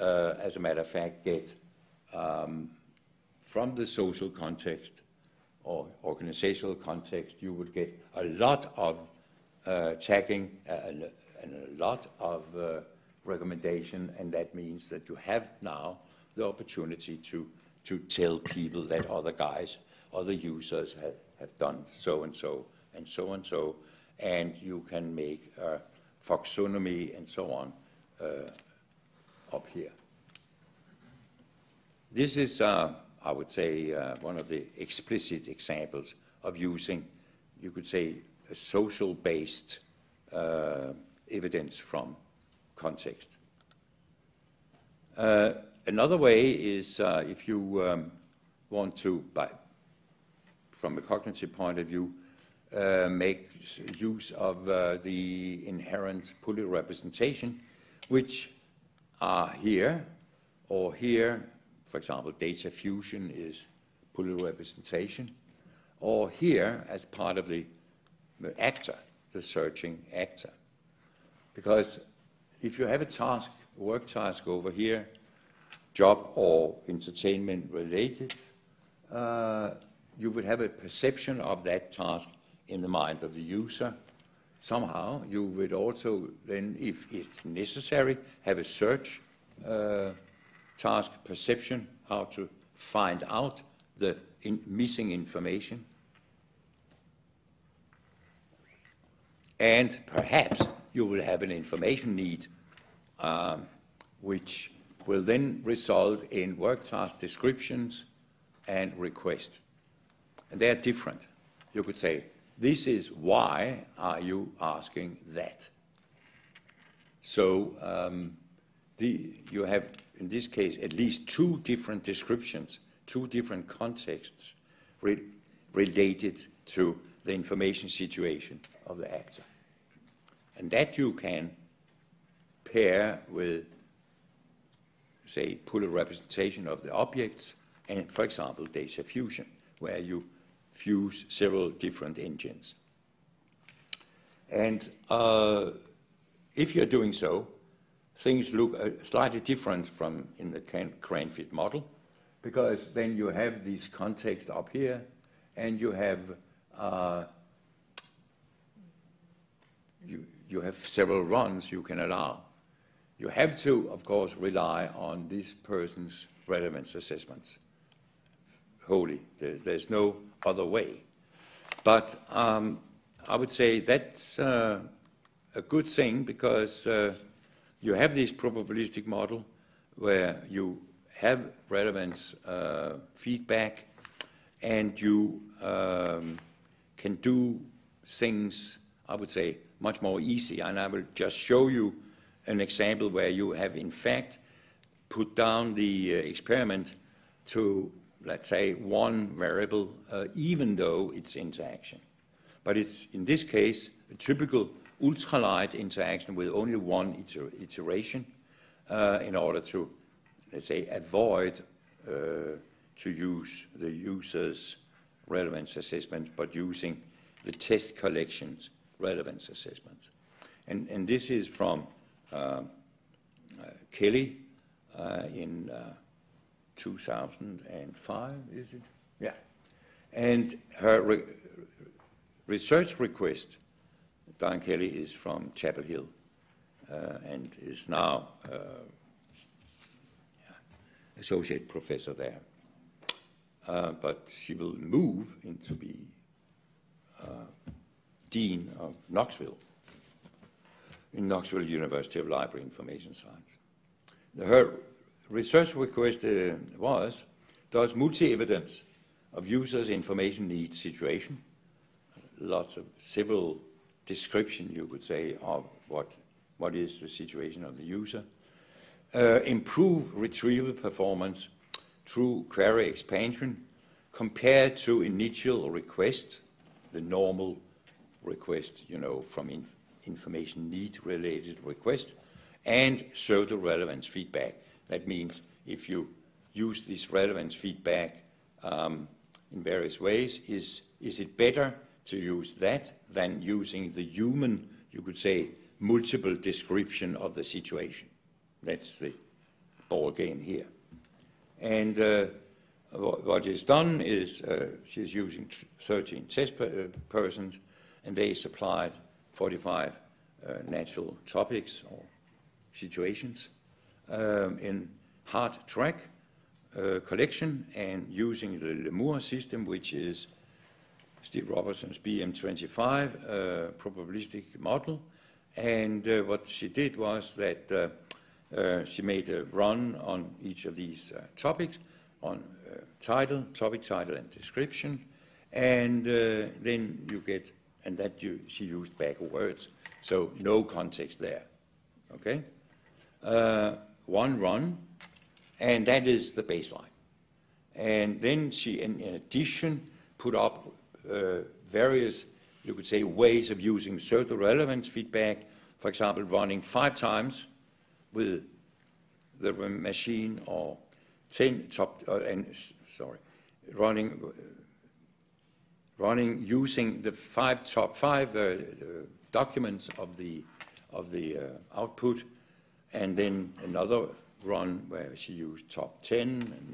uh, as a matter of fact, get um, from the social context or organizational context, you would get a lot of uh, tagging and, and, a lot of uh, recommendation, and that means that you have now the opportunity to, to tell people that other guys, other users have, have done so and so, and so and so, and you can make a uh, foxonomy and so on uh, up here. This is, uh, I would say, uh, one of the explicit examples of using, you could say, a social-based uh, evidence from context. Uh, another way is uh, if you um, want to, by, from a cognitive point of view, uh, make use of uh, the inherent Pulley representation, which are here or here, for example, data fusion is political representation, or here as part of the, actor, the searching actor. Because if you have a task, work task over here, job or entertainment related, uh, you would have a perception of that task in the mind of the user somehow you would also then, if it's necessary, have a search uh, task perception, how to find out the in missing information. And perhaps you will have an information need, um, which will then result in work task descriptions and requests. And they are different. You could say this is why are you asking that? So um, the, you have, in this case, at least two different descriptions, two different contexts re related to the information situation of the actor. And that you can pair with, say, a representation of the objects and, for example, data fusion, where you fuse several different engines. And uh, if you're doing so, things look uh, slightly different from in the crane fit model, because then you have these context up here, and you have uh, you, you have several runs you can allow. You have to, of course, rely on this person's relevance assessments holy. There, there's no other way. But um, I would say that's uh, a good thing because uh, you have this probabilistic model where you have relevance uh, feedback and you um, can do things, I would say, much more easy. And I will just show you an example where you have, in fact, put down the uh, experiment to let's say, one variable, uh, even though it's interaction. But it's, in this case, a typical ultralight interaction with only one iter iteration uh, in order to, let's say, avoid uh, to use the user's relevance assessment, but using the test collection's relevance assessment. And, and this is from uh, uh, Kelly uh, in 2005, is it? Yeah. And her re research request, Diane Kelly is from Chapel Hill uh, and is now uh, associate professor there. Uh, but she will move into be uh, dean of Knoxville, in Knoxville University of Library Information Science. Her research request uh, was, does multi-evidence of users' information needs situation, lots of civil description, you could say, of what, what is the situation of the user, uh, improve retrieval performance through query expansion compared to initial request, the normal request, you know, from information need-related request, and pseudo-relevance feedback that means if you use this relevance feedback um, in various ways, is, is it better to use that than using the human, you could say, multiple description of the situation? That's the ball game here. And uh, what is done is uh, she's using 13 test per, uh, persons, and they supplied 45 uh, natural topics or situations um, in hard track uh, collection and using the Lemur system, which is Steve Robertson's BM25 uh, probabilistic model. And uh, what she did was that uh, uh, she made a run on each of these uh, topics on title, topic title, and description. And then you get, and that you, she used backwards, so no context there. Okay? one run, and that is the baseline. And then she, in, in addition, put up uh, various, you could say, ways of using circle relevance feedback, for example, running five times with the machine or 10 top, uh, and, sorry, running, uh, running using the five top five uh, uh, documents of the, of the uh, output and then another run where she used top 10,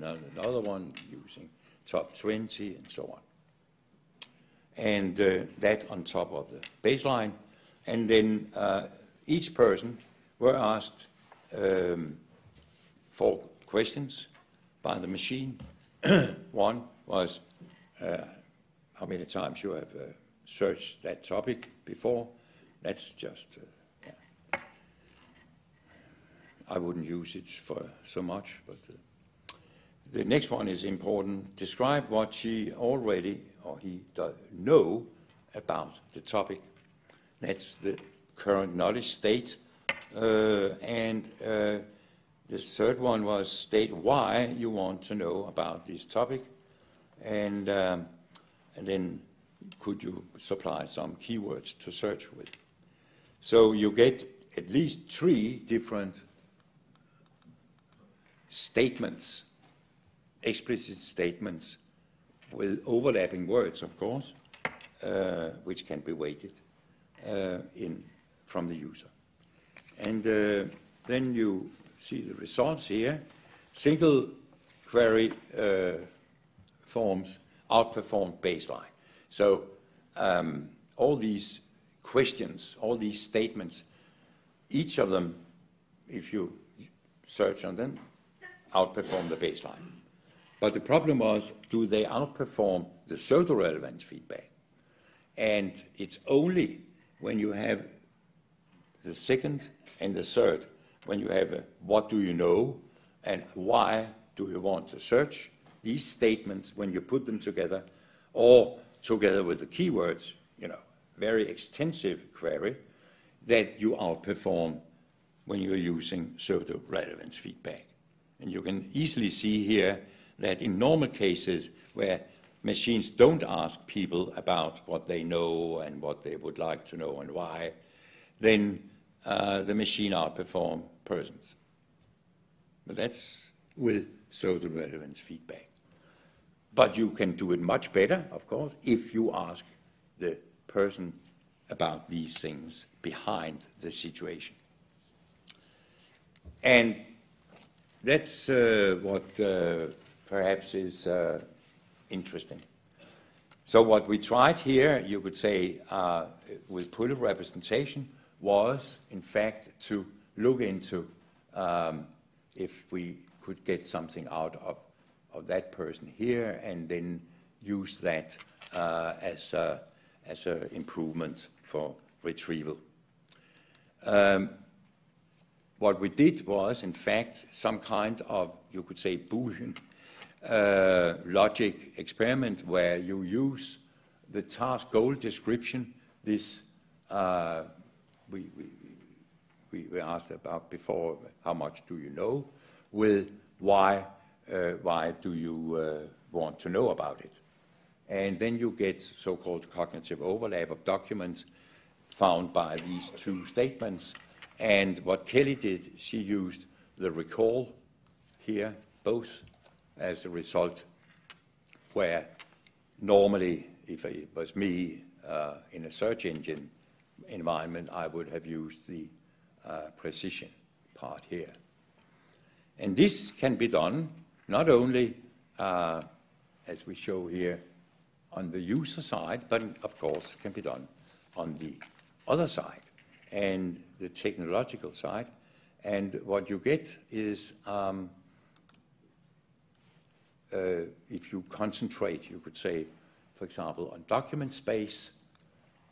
and another one using top 20, and so on. And uh, that on top of the baseline. And then uh, each person were asked um, four questions by the machine. one was uh, how many times you have uh, searched that topic before. That's just uh, I wouldn't use it for so much, but uh, the next one is important. Describe what she already or he does know about the topic. That's the current knowledge state. Uh, and uh, the third one was state why you want to know about this topic. And, um, and then could you supply some keywords to search with. So you get at least three different statements, explicit statements with overlapping words, of course, uh, which can be weighted uh, in, from the user. And uh, then you see the results here. Single query uh, forms outperform baseline. So um, all these questions, all these statements, each of them, if you search on them, outperform the baseline. But the problem was, do they outperform the pseudo-relevance feedback? And it's only when you have the second and the third, when you have a, what do you know and why do you want to search, these statements, when you put them together, or together with the keywords, you know, very extensive query, that you outperform when you're using pseudo-relevance feedback. And you can easily see here that in normal cases where machines don't ask people about what they know and what they would like to know and why, then uh, the machine outperform persons. But that's with social relevance feedback. But you can do it much better, of course, if you ask the person about these things behind the situation. And that's uh, what uh, perhaps is uh, interesting. So what we tried here, you could say, uh, with polar representation, was in fact to look into um, if we could get something out of, of that person here and then use that uh, as an as a improvement for retrieval. Um, what we did was, in fact, some kind of, you could say, Boolean uh, logic experiment where you use the task goal description, this uh, we, we, we asked about before, how much do you know, with why, uh, why do you uh, want to know about it? And then you get so-called cognitive overlap of documents found by these two statements and what Kelly did, she used the recall here, both as a result, where normally, if it was me uh, in a search engine environment, I would have used the uh, precision part here. And this can be done not only, uh, as we show here, on the user side, but of course can be done on the other side and the technological side. And what you get is um, uh, if you concentrate, you could say, for example, on document space,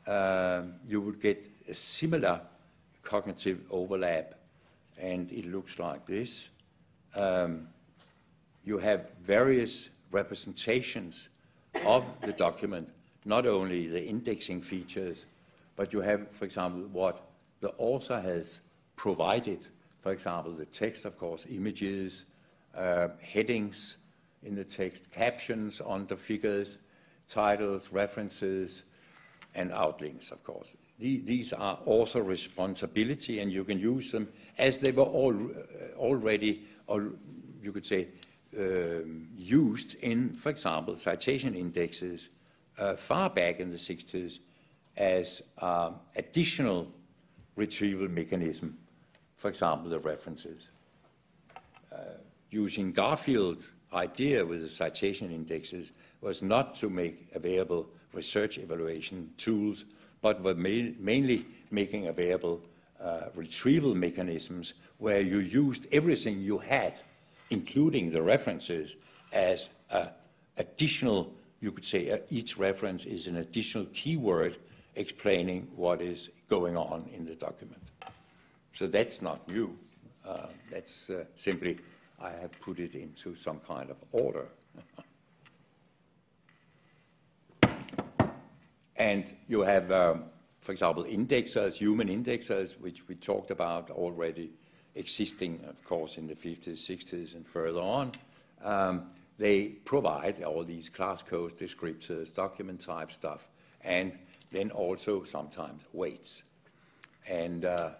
um, you would get a similar cognitive overlap. And it looks like this. Um, you have various representations of the document, not only the indexing features, but you have, for example, what the author has provided, for example, the text, of course, images, uh, headings in the text, captions on the figures, titles, references, and outlinks, of course. The, these are author responsibility, and you can use them as they were all, uh, already, you could say, um, used in, for example, citation indexes uh, far back in the 60s as um, additional retrieval mechanism, for example, the references. Uh, using Garfield's idea with the citation indexes was not to make available research evaluation tools, but were ma mainly making available uh, retrieval mechanisms where you used everything you had, including the references, as additional, you could say uh, each reference is an additional keyword explaining what is going on in the document. So that's not new. Uh, that's uh, simply, I have put it into some kind of order. and you have, um, for example, indexers, human indexers, which we talked about already, existing, of course, in the 50s, 60s, and further on. Um, they provide all these class codes, descriptors, document type stuff, and then also sometimes weights. And uh,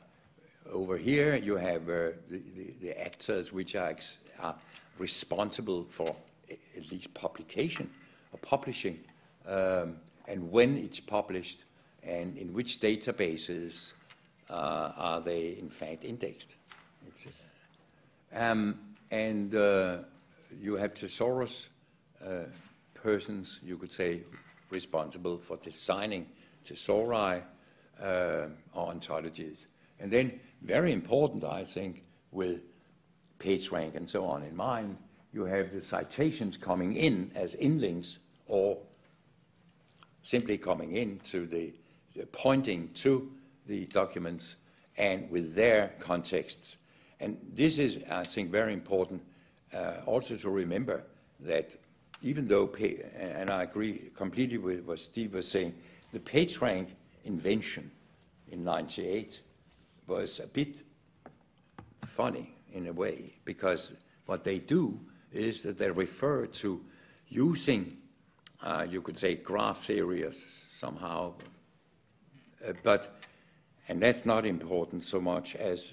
over here you have uh, the, the, the, actors which are, ex- are, responsible for at least publication or publishing um, and when it's published and in which databases uh, are they in fact indexed. Um, and uh, you have thesaurus uh, persons, you could say, responsible for designing to Sorai uh, or ontologies. And then, very important, I think, with PageRank and so on in mind, you have the citations coming in as inlinks or simply coming in to the uh, pointing to the documents and with their contexts. And this is, I think, very important uh, also to remember that even though, and I agree completely with what Steve was saying, the PageRank invention in 98 was a bit funny in a way because what they do is that they refer to using, uh, you could say, graph theory somehow, uh, but and that's not important so much as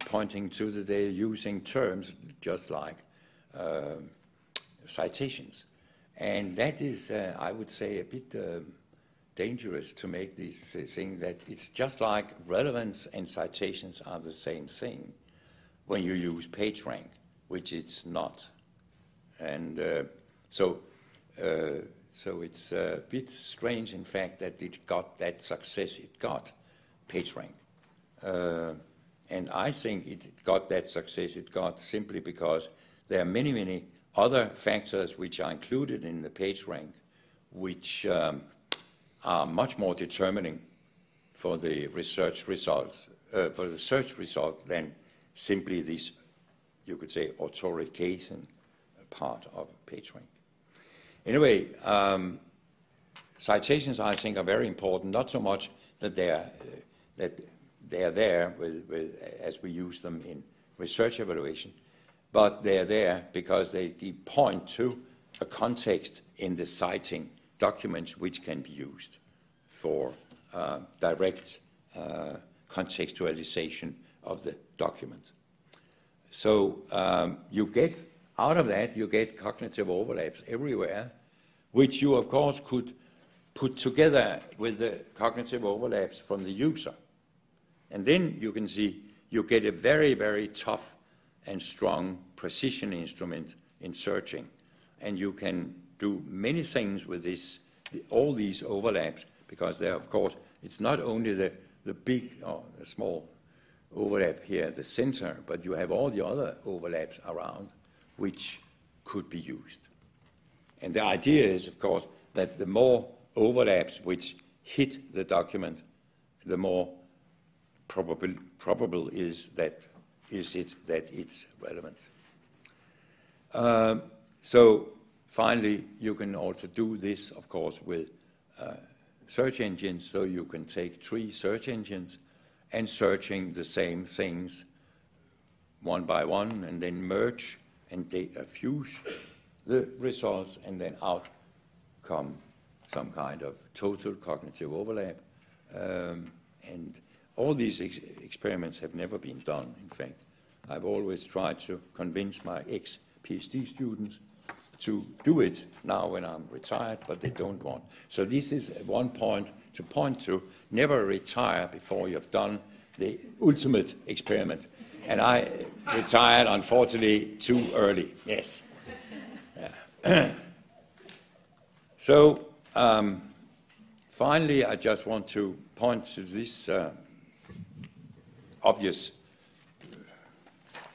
pointing to that they're using terms just like uh, citations, and that is, uh, I would say, a bit. Um, dangerous to make this thing that it's just like relevance and citations are the same thing when you use PageRank, which it's not. And uh, so, uh, so it's a bit strange, in fact, that it got that success it got, PageRank. Uh, and I think it got that success it got simply because there are many, many other factors which are included in the PageRank, which um, are much more determining for the research results, uh, for the search result than simply this, you could say, authentication part of PageRank. Anyway, um, citations, I think, are very important, not so much that they are, uh, that they are there with, with, as we use them in research evaluation, but they are there because they point to a context in the citing documents which can be used for uh, direct uh, contextualization of the document. So um, you get out of that, you get cognitive overlaps everywhere, which you, of course, could put together with the cognitive overlaps from the user. And then you can see you get a very, very tough and strong precision instrument in searching. And you can do many things with this, all these overlaps, because there, of course, it's not only the, the big or uh, the small overlap here at the center, but you have all the other overlaps around which could be used. And the idea is, of course, that the more overlaps which hit the document, the more probable, probable is that is it that it's relevant. Um, so Finally, you can also do this, of course, with uh, search engines. So you can take three search engines and searching the same things one by one and then merge and data uh, fuse the results and then out come some kind of total cognitive overlap. Um, and all these ex experiments have never been done, in fact. I've always tried to convince my ex-PhD students to do it now when I'm retired, but they don't want. So this is one point to point to. Never retire before you've done the ultimate experiment. And I retired, unfortunately, too early. Yes. Yeah. so um, finally, I just want to point to this uh, obvious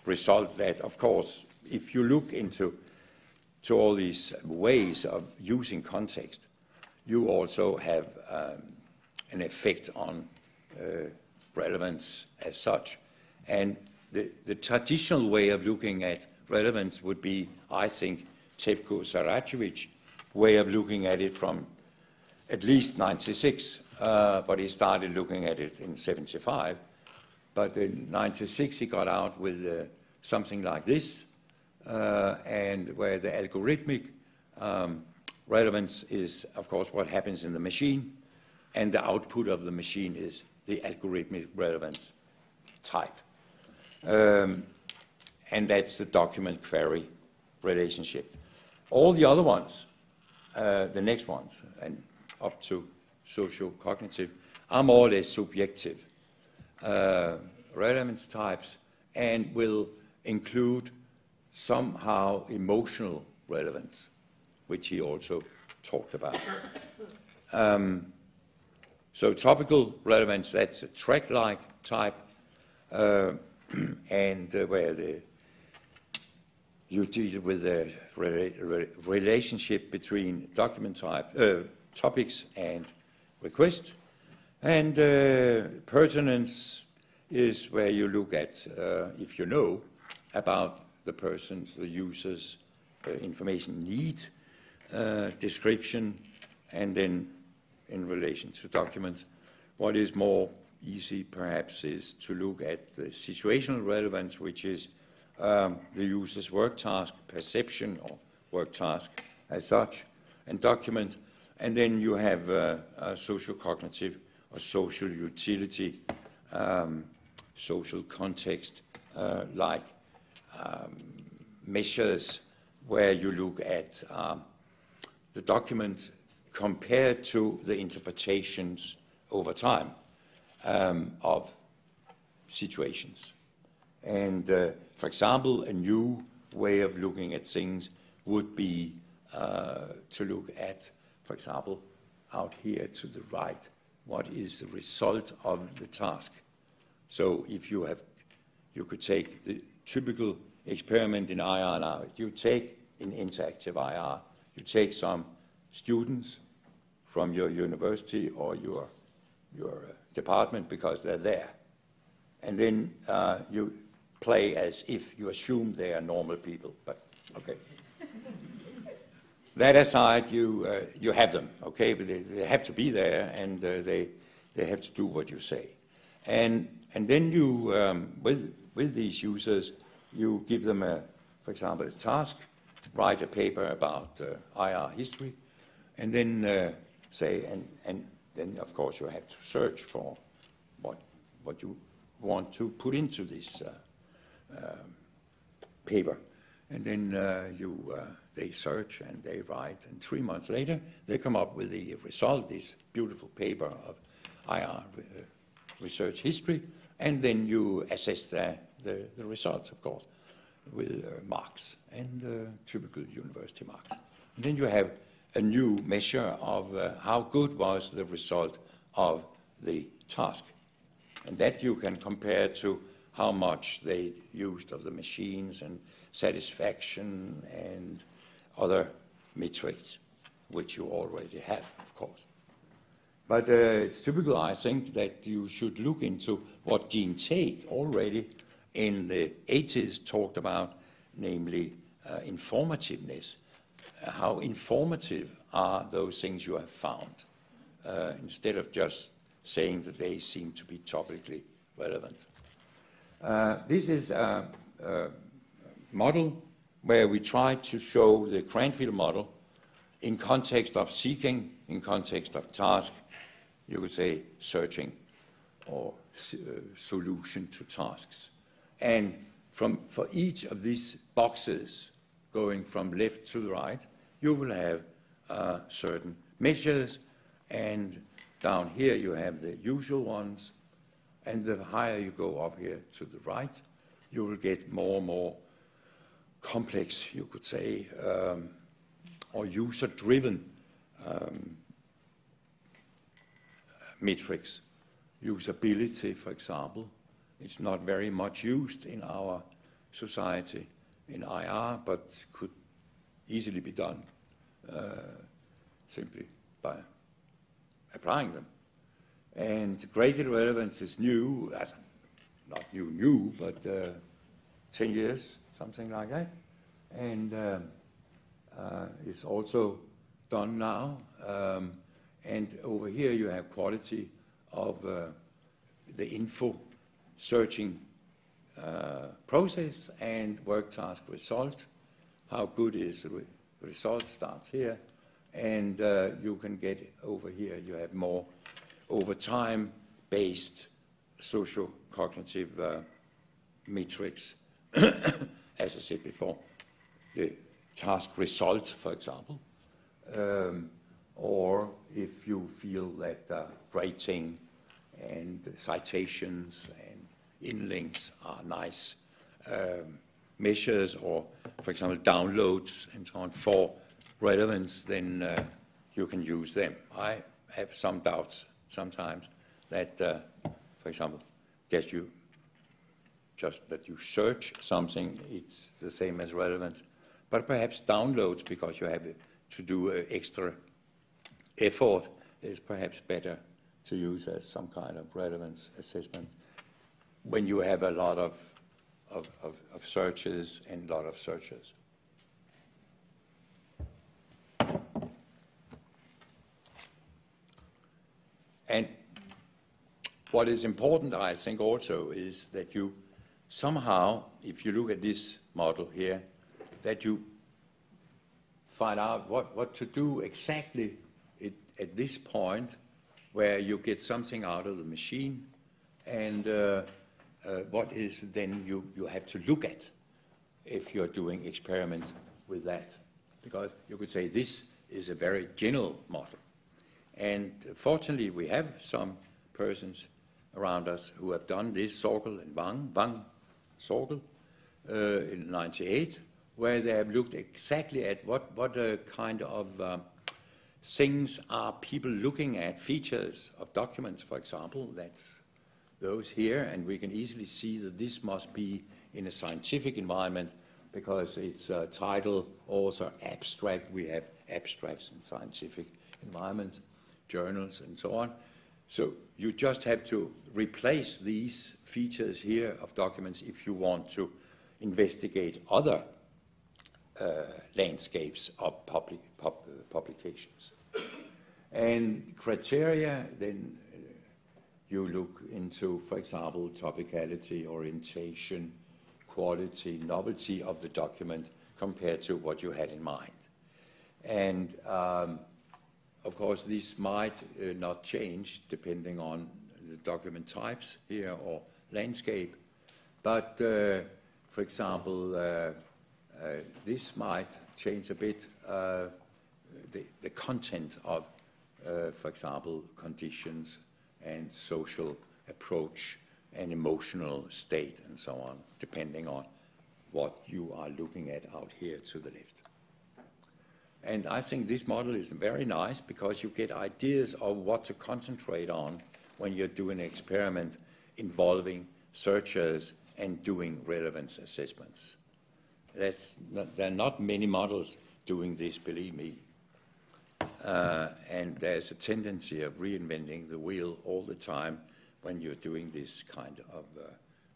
result that, of course, if you look into to all these ways of using context, you also have um, an effect on uh, relevance as such. And the, the, traditional way of looking at relevance would be, I think, Tevko Saracevic's way of looking at it from at least 96, uh, but he started looking at it in 75. But in 96, he got out with uh, something like this, uh, and where the algorithmic um, relevance is, of course, what happens in the machine, and the output of the machine is the algorithmic relevance type. Um, and that's the document query relationship. All the other ones, uh, the next ones, and up to social cognitive, are more or less subjective uh, relevance types and will include somehow emotional relevance, which he also talked about. um, so topical relevance, that's a track-like type, uh, and uh, where the, you deal with the re re relationship between document type, uh, topics and request. And uh, pertinence is where you look at uh, if you know about the person's, the user's uh, information need uh, description, and then in relation to documents. What is more easy, perhaps, is to look at the situational relevance, which is um, the user's work task, perception, or work task as such, and document. And then you have uh, a social cognitive or social utility, um, social context, uh, like um, measures where you look at um, the document compared to the interpretations over time um, of situations. And uh, for example, a new way of looking at things would be uh, to look at, for example, out here to the right, what is the result of the task. So if you have, you could take the, typical experiment in IR You take in interactive IR, you take some students from your university or your, your uh, department because they're there. And then uh, you play as if you assume they are normal people, but okay. that aside, you, uh, you have them, okay? But they, they have to be there and uh, they, they have to do what you say. And, and then you, um, with with these users, you give them, a, for example, a task, write a paper about uh, IR history, and then uh, say, and, and then of course you have to search for what, what you want to put into this uh, um, paper. And then uh, you, uh, they search and they write, and three months later they come up with the result, this beautiful paper of IR uh, research history, and then you assess their the, the results, of course, with uh, marks and uh, typical university marks. And then you have a new measure of uh, how good was the result of the task. And that you can compare to how much they used of the machines and satisfaction and other metrics, which you already have, of course. But uh, it's typical, I think, that you should look into what gene take already in the 80s talked about, namely uh, informativeness. How informative are those things you have found? Uh, instead of just saying that they seem to be topically relevant. Uh, this is a, a, model where we try to show the Cranfield model in context of seeking, in context of task, you could say searching or uh, solution to tasks. And from, for each of these boxes, going from left to right, you will have uh, certain measures. And down here you have the usual ones. And the higher you go up here to the right, you will get more and more complex, you could say, um, or user-driven um, metrics. Usability, for example, it's not very much used in our society in IR, but could easily be done uh, simply by applying them. And greater relevance is new, that's not new, new, but uh, 10 years, something like that. And um, uh, it's also done now. Um, and over here you have quality of uh, the info searching uh, process and work task result. How good is the re result starts here, and uh, you can get over here. You have more over time based social cognitive uh, metrics. As I said before, the task result, for example, um, or if you feel that uh, rating and citations and in links are nice um, measures or, for example, downloads and so on for relevance, then uh, you can use them. I have some doubts sometimes that, uh, for example, that you just that you search something, it's the same as relevance, but perhaps downloads because you have to do uh, extra effort is perhaps better to use as some kind of relevance assessment when you have a lot of, of, of, of searches and a lot of searches. And what is important, I think, also is that you somehow, if you look at this model here, that you find out what, what to do exactly at, at this point where you get something out of the machine and uh, uh, what is then you, you have to look at if you're doing experiments with that? Because you could say this is a very general model. And fortunately, we have some persons around us who have done this, Sorgel and Wang, Wang Sorgel, uh, in 98, where they have looked exactly at what, what uh, kind of uh, things are people looking at, features of documents, for example, that's those here, and we can easily see that this must be in a scientific environment because its a uh, title also abstract. We have abstracts in scientific environments, journals, and so on. So you just have to replace these features here of documents if you want to investigate other uh, landscapes of public, pub, uh, publications. And criteria, then you look into, for example, topicality, orientation, quality, novelty of the document compared to what you had in mind. And um, of course, this might uh, not change depending on the document types here or landscape. But uh, for example, uh, uh this might change a bit uh, the, the, content of, uh, for example, conditions and social approach and emotional state and so on, depending on what you are looking at out here to the left. And I think this model is very nice because you get ideas of what to concentrate on when you're doing an experiment involving searchers and doing relevance assessments. Not, there are not many models doing this, believe me. Uh, and there's a tendency of reinventing the wheel all the time when you're doing this kind of uh,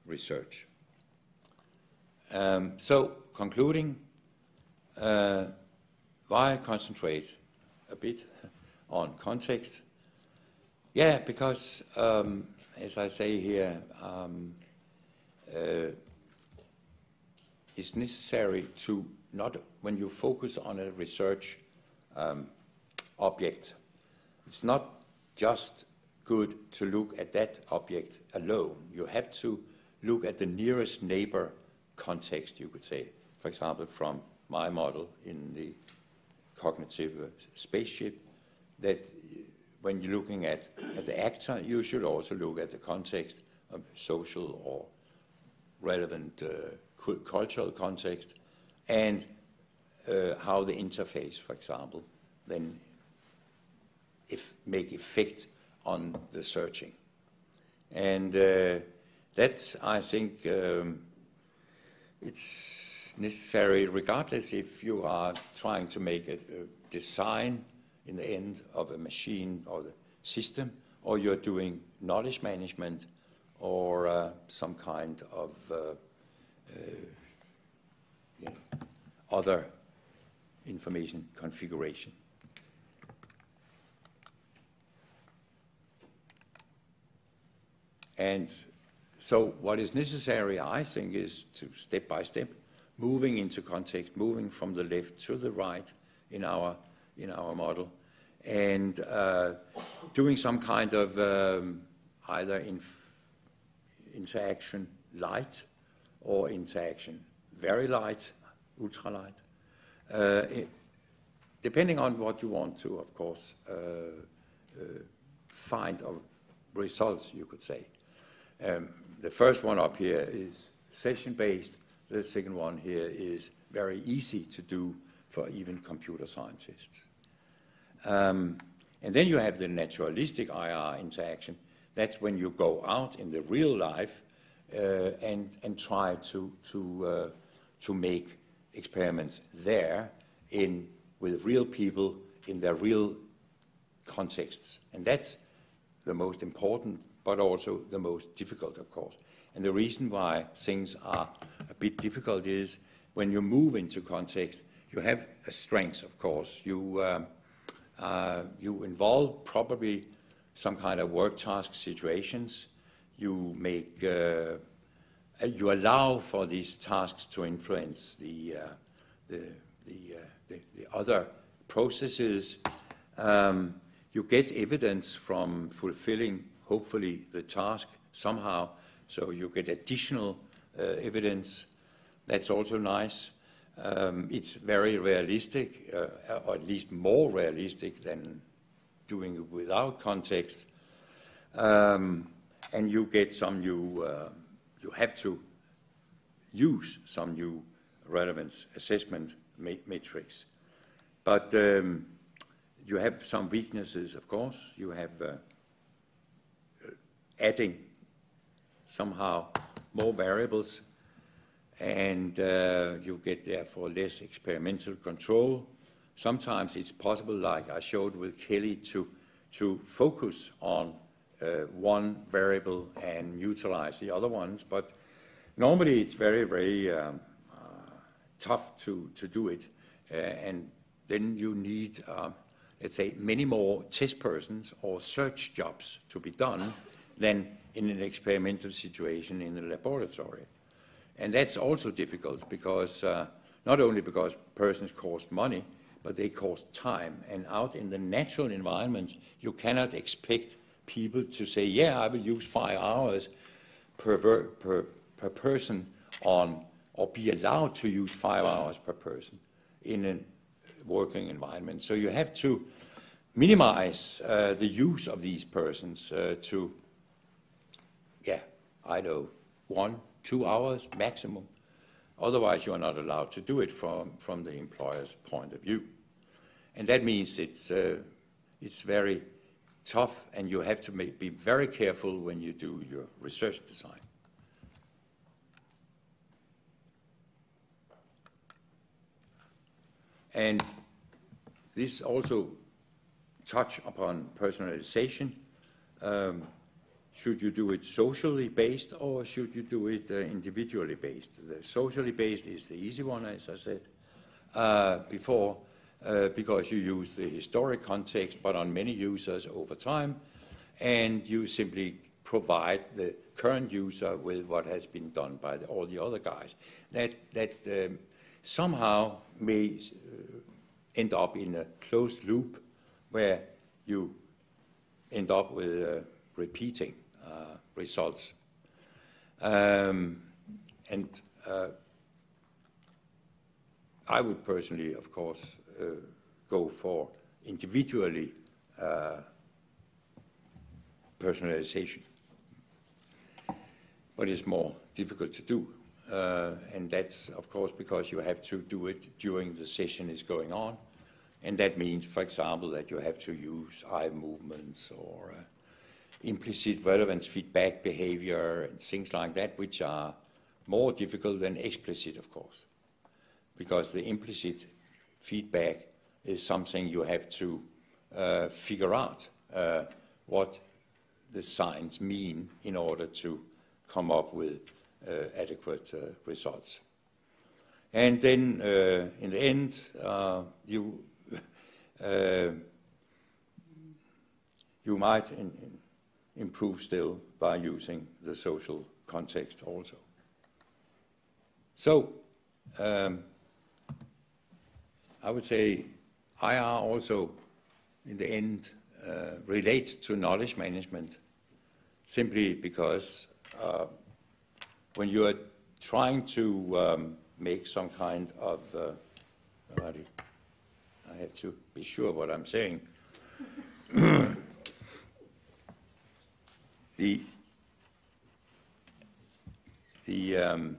research. Um, so, concluding, uh, why concentrate a bit on context? Yeah, because um, as I say here, um, uh, it's necessary to not, when you focus on a research um, object. It's not just good to look at that object alone. You have to look at the nearest neighbor context, you could say. For example, from my model in the cognitive uh, spaceship, that uh, when you're looking at, at the actor, you should also look at the context of social or relevant uh, cultural context and uh, how the interface, for example, then if make effect on the searching. And uh, that's, I think, um, it's necessary regardless if you are trying to make a, a design in the end of a machine or the system, or you're doing knowledge management or uh, some kind of uh, uh, other information configuration. And so what is necessary, I think, is to step by step, moving into context, moving from the left to the right in our, in our model, and uh, doing some kind of um, either interaction light or interaction very light, ultralight, uh, depending on what you want to, of course, uh, uh find of results, you could say. Um, the first one up here is session-based. The second one here is very easy to do for even computer scientists. Um, and then you have the naturalistic IR interaction. That's when you go out in the real life uh, and, and try to, to, uh, to make experiments there in, with real people in their real contexts. And that's the most important but also the most difficult, of course. And the reason why things are a bit difficult is when you move into context, you have a strength, of course. You, um, uh, you involve probably some kind of work task situations. You make, uh, uh you allow for these tasks to influence the, uh, the, the, uh, the, the, other processes. Um, you get evidence from fulfilling hopefully the task somehow, so you get additional uh, evidence. That's also nice. Um, it's very realistic, uh, or at least more realistic than doing it without context. Um, and you get some new, uh, you have to use some new relevance assessment ma matrix. But um, you have some weaknesses, of course. You have uh, adding somehow more variables, and uh, you get therefore less experimental control. Sometimes it's possible, like I showed with Kelly, to, to focus on uh, one variable and neutralize the other ones, but normally it's very, very um, uh, tough to, to do it, uh, and then you need, um, let's say, many more test persons or search jobs to be done than in an experimental situation in the laboratory. And that's also difficult because uh, not only because persons cost money, but they cost time. And out in the natural environment, you cannot expect people to say, yeah, I will use five hours per, per, per person on, or be allowed to use five hours per person in a working environment. So you have to minimize uh, the use of these persons uh, to yeah, I know, one, two hours maximum. Otherwise, you are not allowed to do it from, from the employer's point of view. And that means it's, uh, it's very tough, and you have to make, be very careful when you do your research design. And this also touch upon personalization. Um, should you do it socially based or should you do it uh, individually based? The socially based is the easy one, as I said uh, before, uh, because you use the historic context, but on many users over time, and you simply provide the current user with what has been done by the, all the other guys. That, that um, somehow may uh, end up in a closed loop where you end up with uh, repeating. Uh, results. Um, and uh, I would personally, of course, uh, go for individually personalization. But it's more difficult to do. Uh, and that's, of course, because you have to do it during the session is going on. And that means, for example, that you have to use eye movements or uh, implicit relevance feedback behavior and things like that, which are more difficult than explicit, of course, because the implicit feedback is something you have to uh, figure out uh, what the signs mean in order to come up with uh, adequate uh, results. And then uh, in the end, uh, you, you might, in, in improve still by using the social context also. So, um, I would say IR also, in the end, uh, relates to knowledge management simply because uh, when you are trying to um, make some kind of, uh, I have to be sure what I'm saying, The, the, um,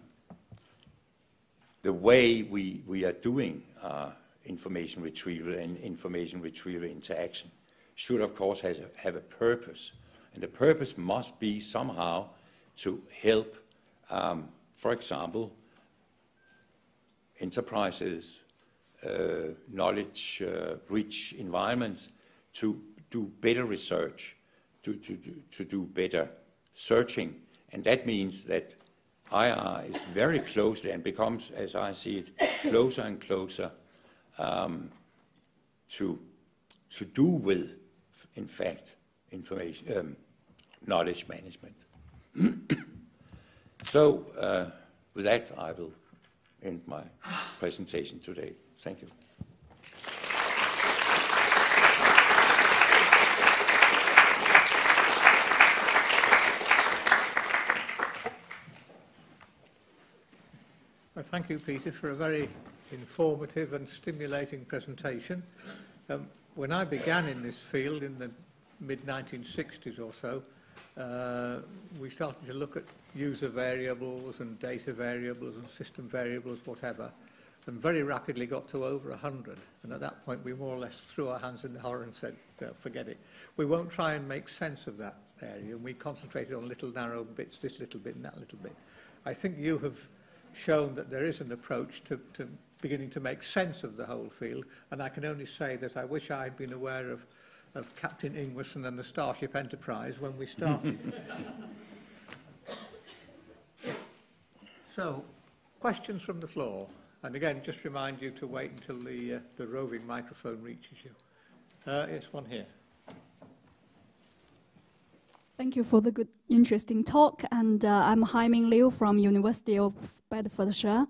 the way we, we are doing uh, information retrieval and information retrieval interaction should, of course, has a, have a purpose. And the purpose must be somehow to help, um, for example, enterprises, uh, knowledge uh, rich environments to do better research to, to, to do better searching. And that means that IR is very closely and becomes, as I see it, closer and closer um, to, to do with, in fact, information, um, knowledge management. so, uh, with that, I will end my presentation today. Thank you. thank you, Peter, for a very informative and stimulating presentation. Um, when I began in this field in the mid-1960s or so, uh, we started to look at user variables and data variables and system variables, whatever, and very rapidly got to over 100. And at that point, we more or less threw our hands in the horror and said, forget it. We won't try and make sense of that area. And we concentrated on little narrow bits, this little bit and that little bit. I think you have shown that there is an approach to, to beginning to make sense of the whole field, and I can only say that I wish I had been aware of, of Captain Ingwerson and the Starship Enterprise when we started. so, questions from the floor. And again, just remind you to wait until the, uh, the roving microphone reaches you. Uh, one here. Thank you for the good, interesting talk. And uh, I'm Haiming Liu from University of Bedfordshire.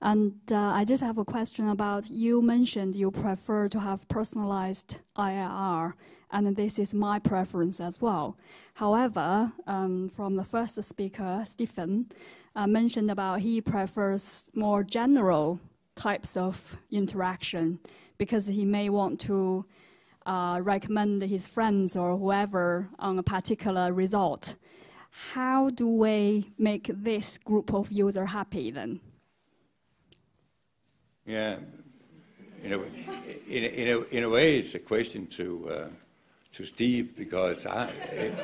And uh, I just have a question about you mentioned you prefer to have personalized IRR, and this is my preference as well. However, um, from the first speaker, Stephen, uh, mentioned about he prefers more general types of interaction because he may want to uh, recommend his friends or whoever on a particular result. How do we make this group of user happy then? Yeah, in a, in a, in a, in a way, it's a question to, uh, to Steve because I, it,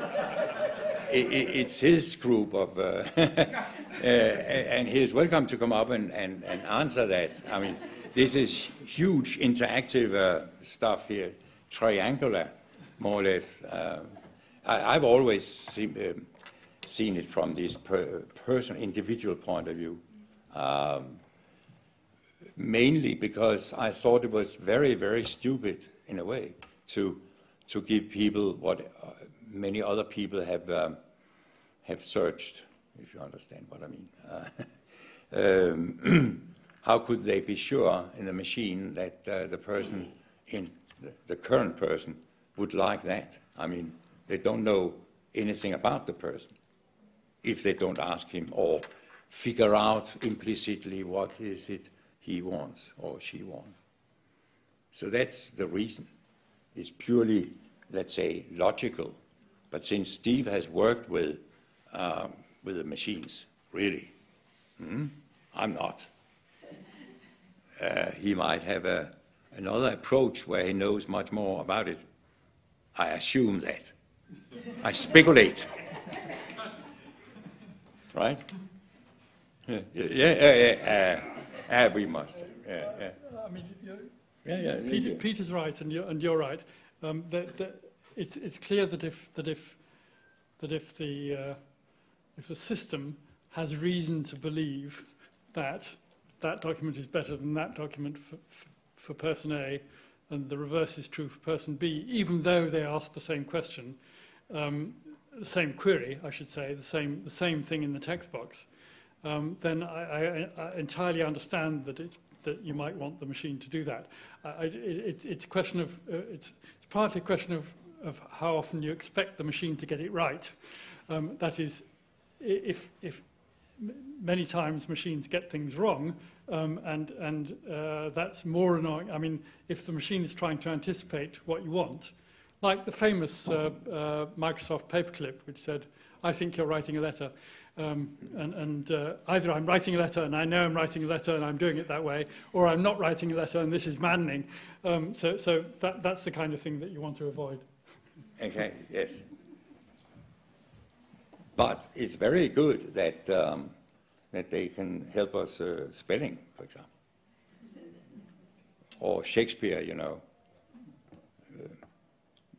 it, it's his group of, uh, uh and he's welcome to come up and, and, and answer that. I mean, this is huge interactive uh, stuff here triangular, more or less. Uh, I, have always seen, um, seen, it from this per, personal, individual point of view, um, mainly because I thought it was very, very stupid in a way to to give people what uh, many other people have um, have searched, if you understand what I mean. Uh, um, how could they be sure in the machine that uh, the person in the current person would like that. I mean, they don't know anything about the person if they don't ask him or figure out implicitly what is it he wants or she wants. So that's the reason. It's purely, let's say, logical. But since Steve has worked with, um, with the machines, really, hmm? I'm not. Uh, he might have a another approach where he knows much more about it. I assume that. I speculate. right? Yeah, yeah, yeah, yeah, we must. Yeah, yeah. I mean, yeah, yeah, Peter, Peter's right, and you're, and you're right. Um, that it's, it's clear that if, that if, that if, the, uh, if the system has reason to believe that that document is better than that document for, for for person A and the reverse is true for person B, even though they asked the same question, um, the same query, I should say, the same, the same thing in the text box, um, then I, I, I entirely understand that, it's, that you might want the machine to do that. I, I, it, it's, a question of, uh, it's, it's partly a question of, of how often you expect the machine to get it right. Um, that is, if, if many times machines get things wrong, Um, and and uh, that's more annoying. I mean, if the machine is trying to anticipate what you want, like the famous uh, uh, Microsoft paperclip, which said, I think you're writing a letter. Um, and, and uh, either I'm writing a letter and I know I'm writing a letter and I'm doing it that way, or I'm not writing a letter and this is maddening. Um, so so that, that's the kind of thing that you want to avoid. Okay, yes. But it's very good that um, that they can help us uh, spelling, for example. or Shakespeare, you know. Uh,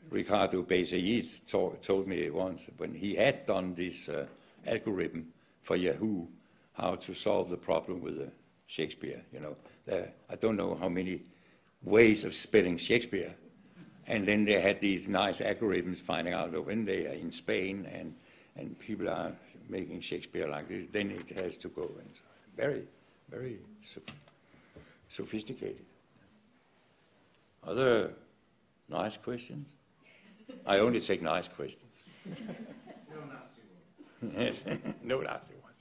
Ricardo Bezaid to told me once when he had done this uh, algorithm for Yahoo, how to solve the problem with uh, Shakespeare, you know. There, I don't know how many ways of spelling Shakespeare. And then they had these nice algorithms finding out when they are in Spain and, and people are making Shakespeare like this, then it has to go very, very sophisticated. Other nice questions? I only take nice questions. no nasty ones. yes, no nasty ones.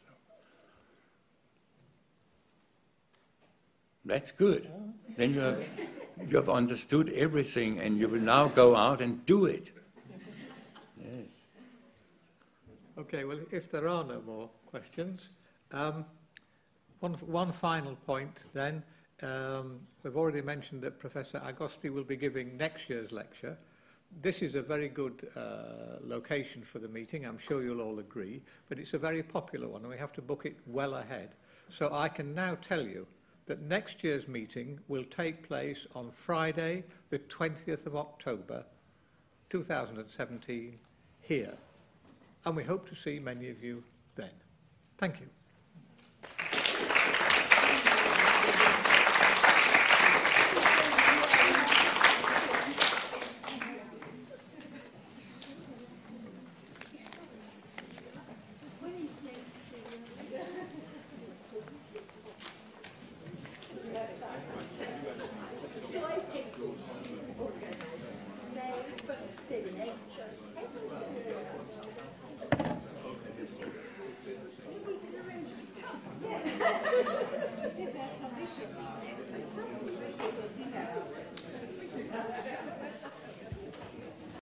That's good. Then you have, you have understood everything and you will now go out and do it. Okay, well, if there are no more questions, um, one, one final point then. Um, we've already mentioned that Professor Agosti will be giving next year's lecture. This is a very good uh, location for the meeting, I'm sure you'll all agree, but it's a very popular one and we have to book it well ahead. So I can now tell you that next year's meeting will take place on Friday, the 20th of October 2017, here and we hope to see many of you then. Thank you.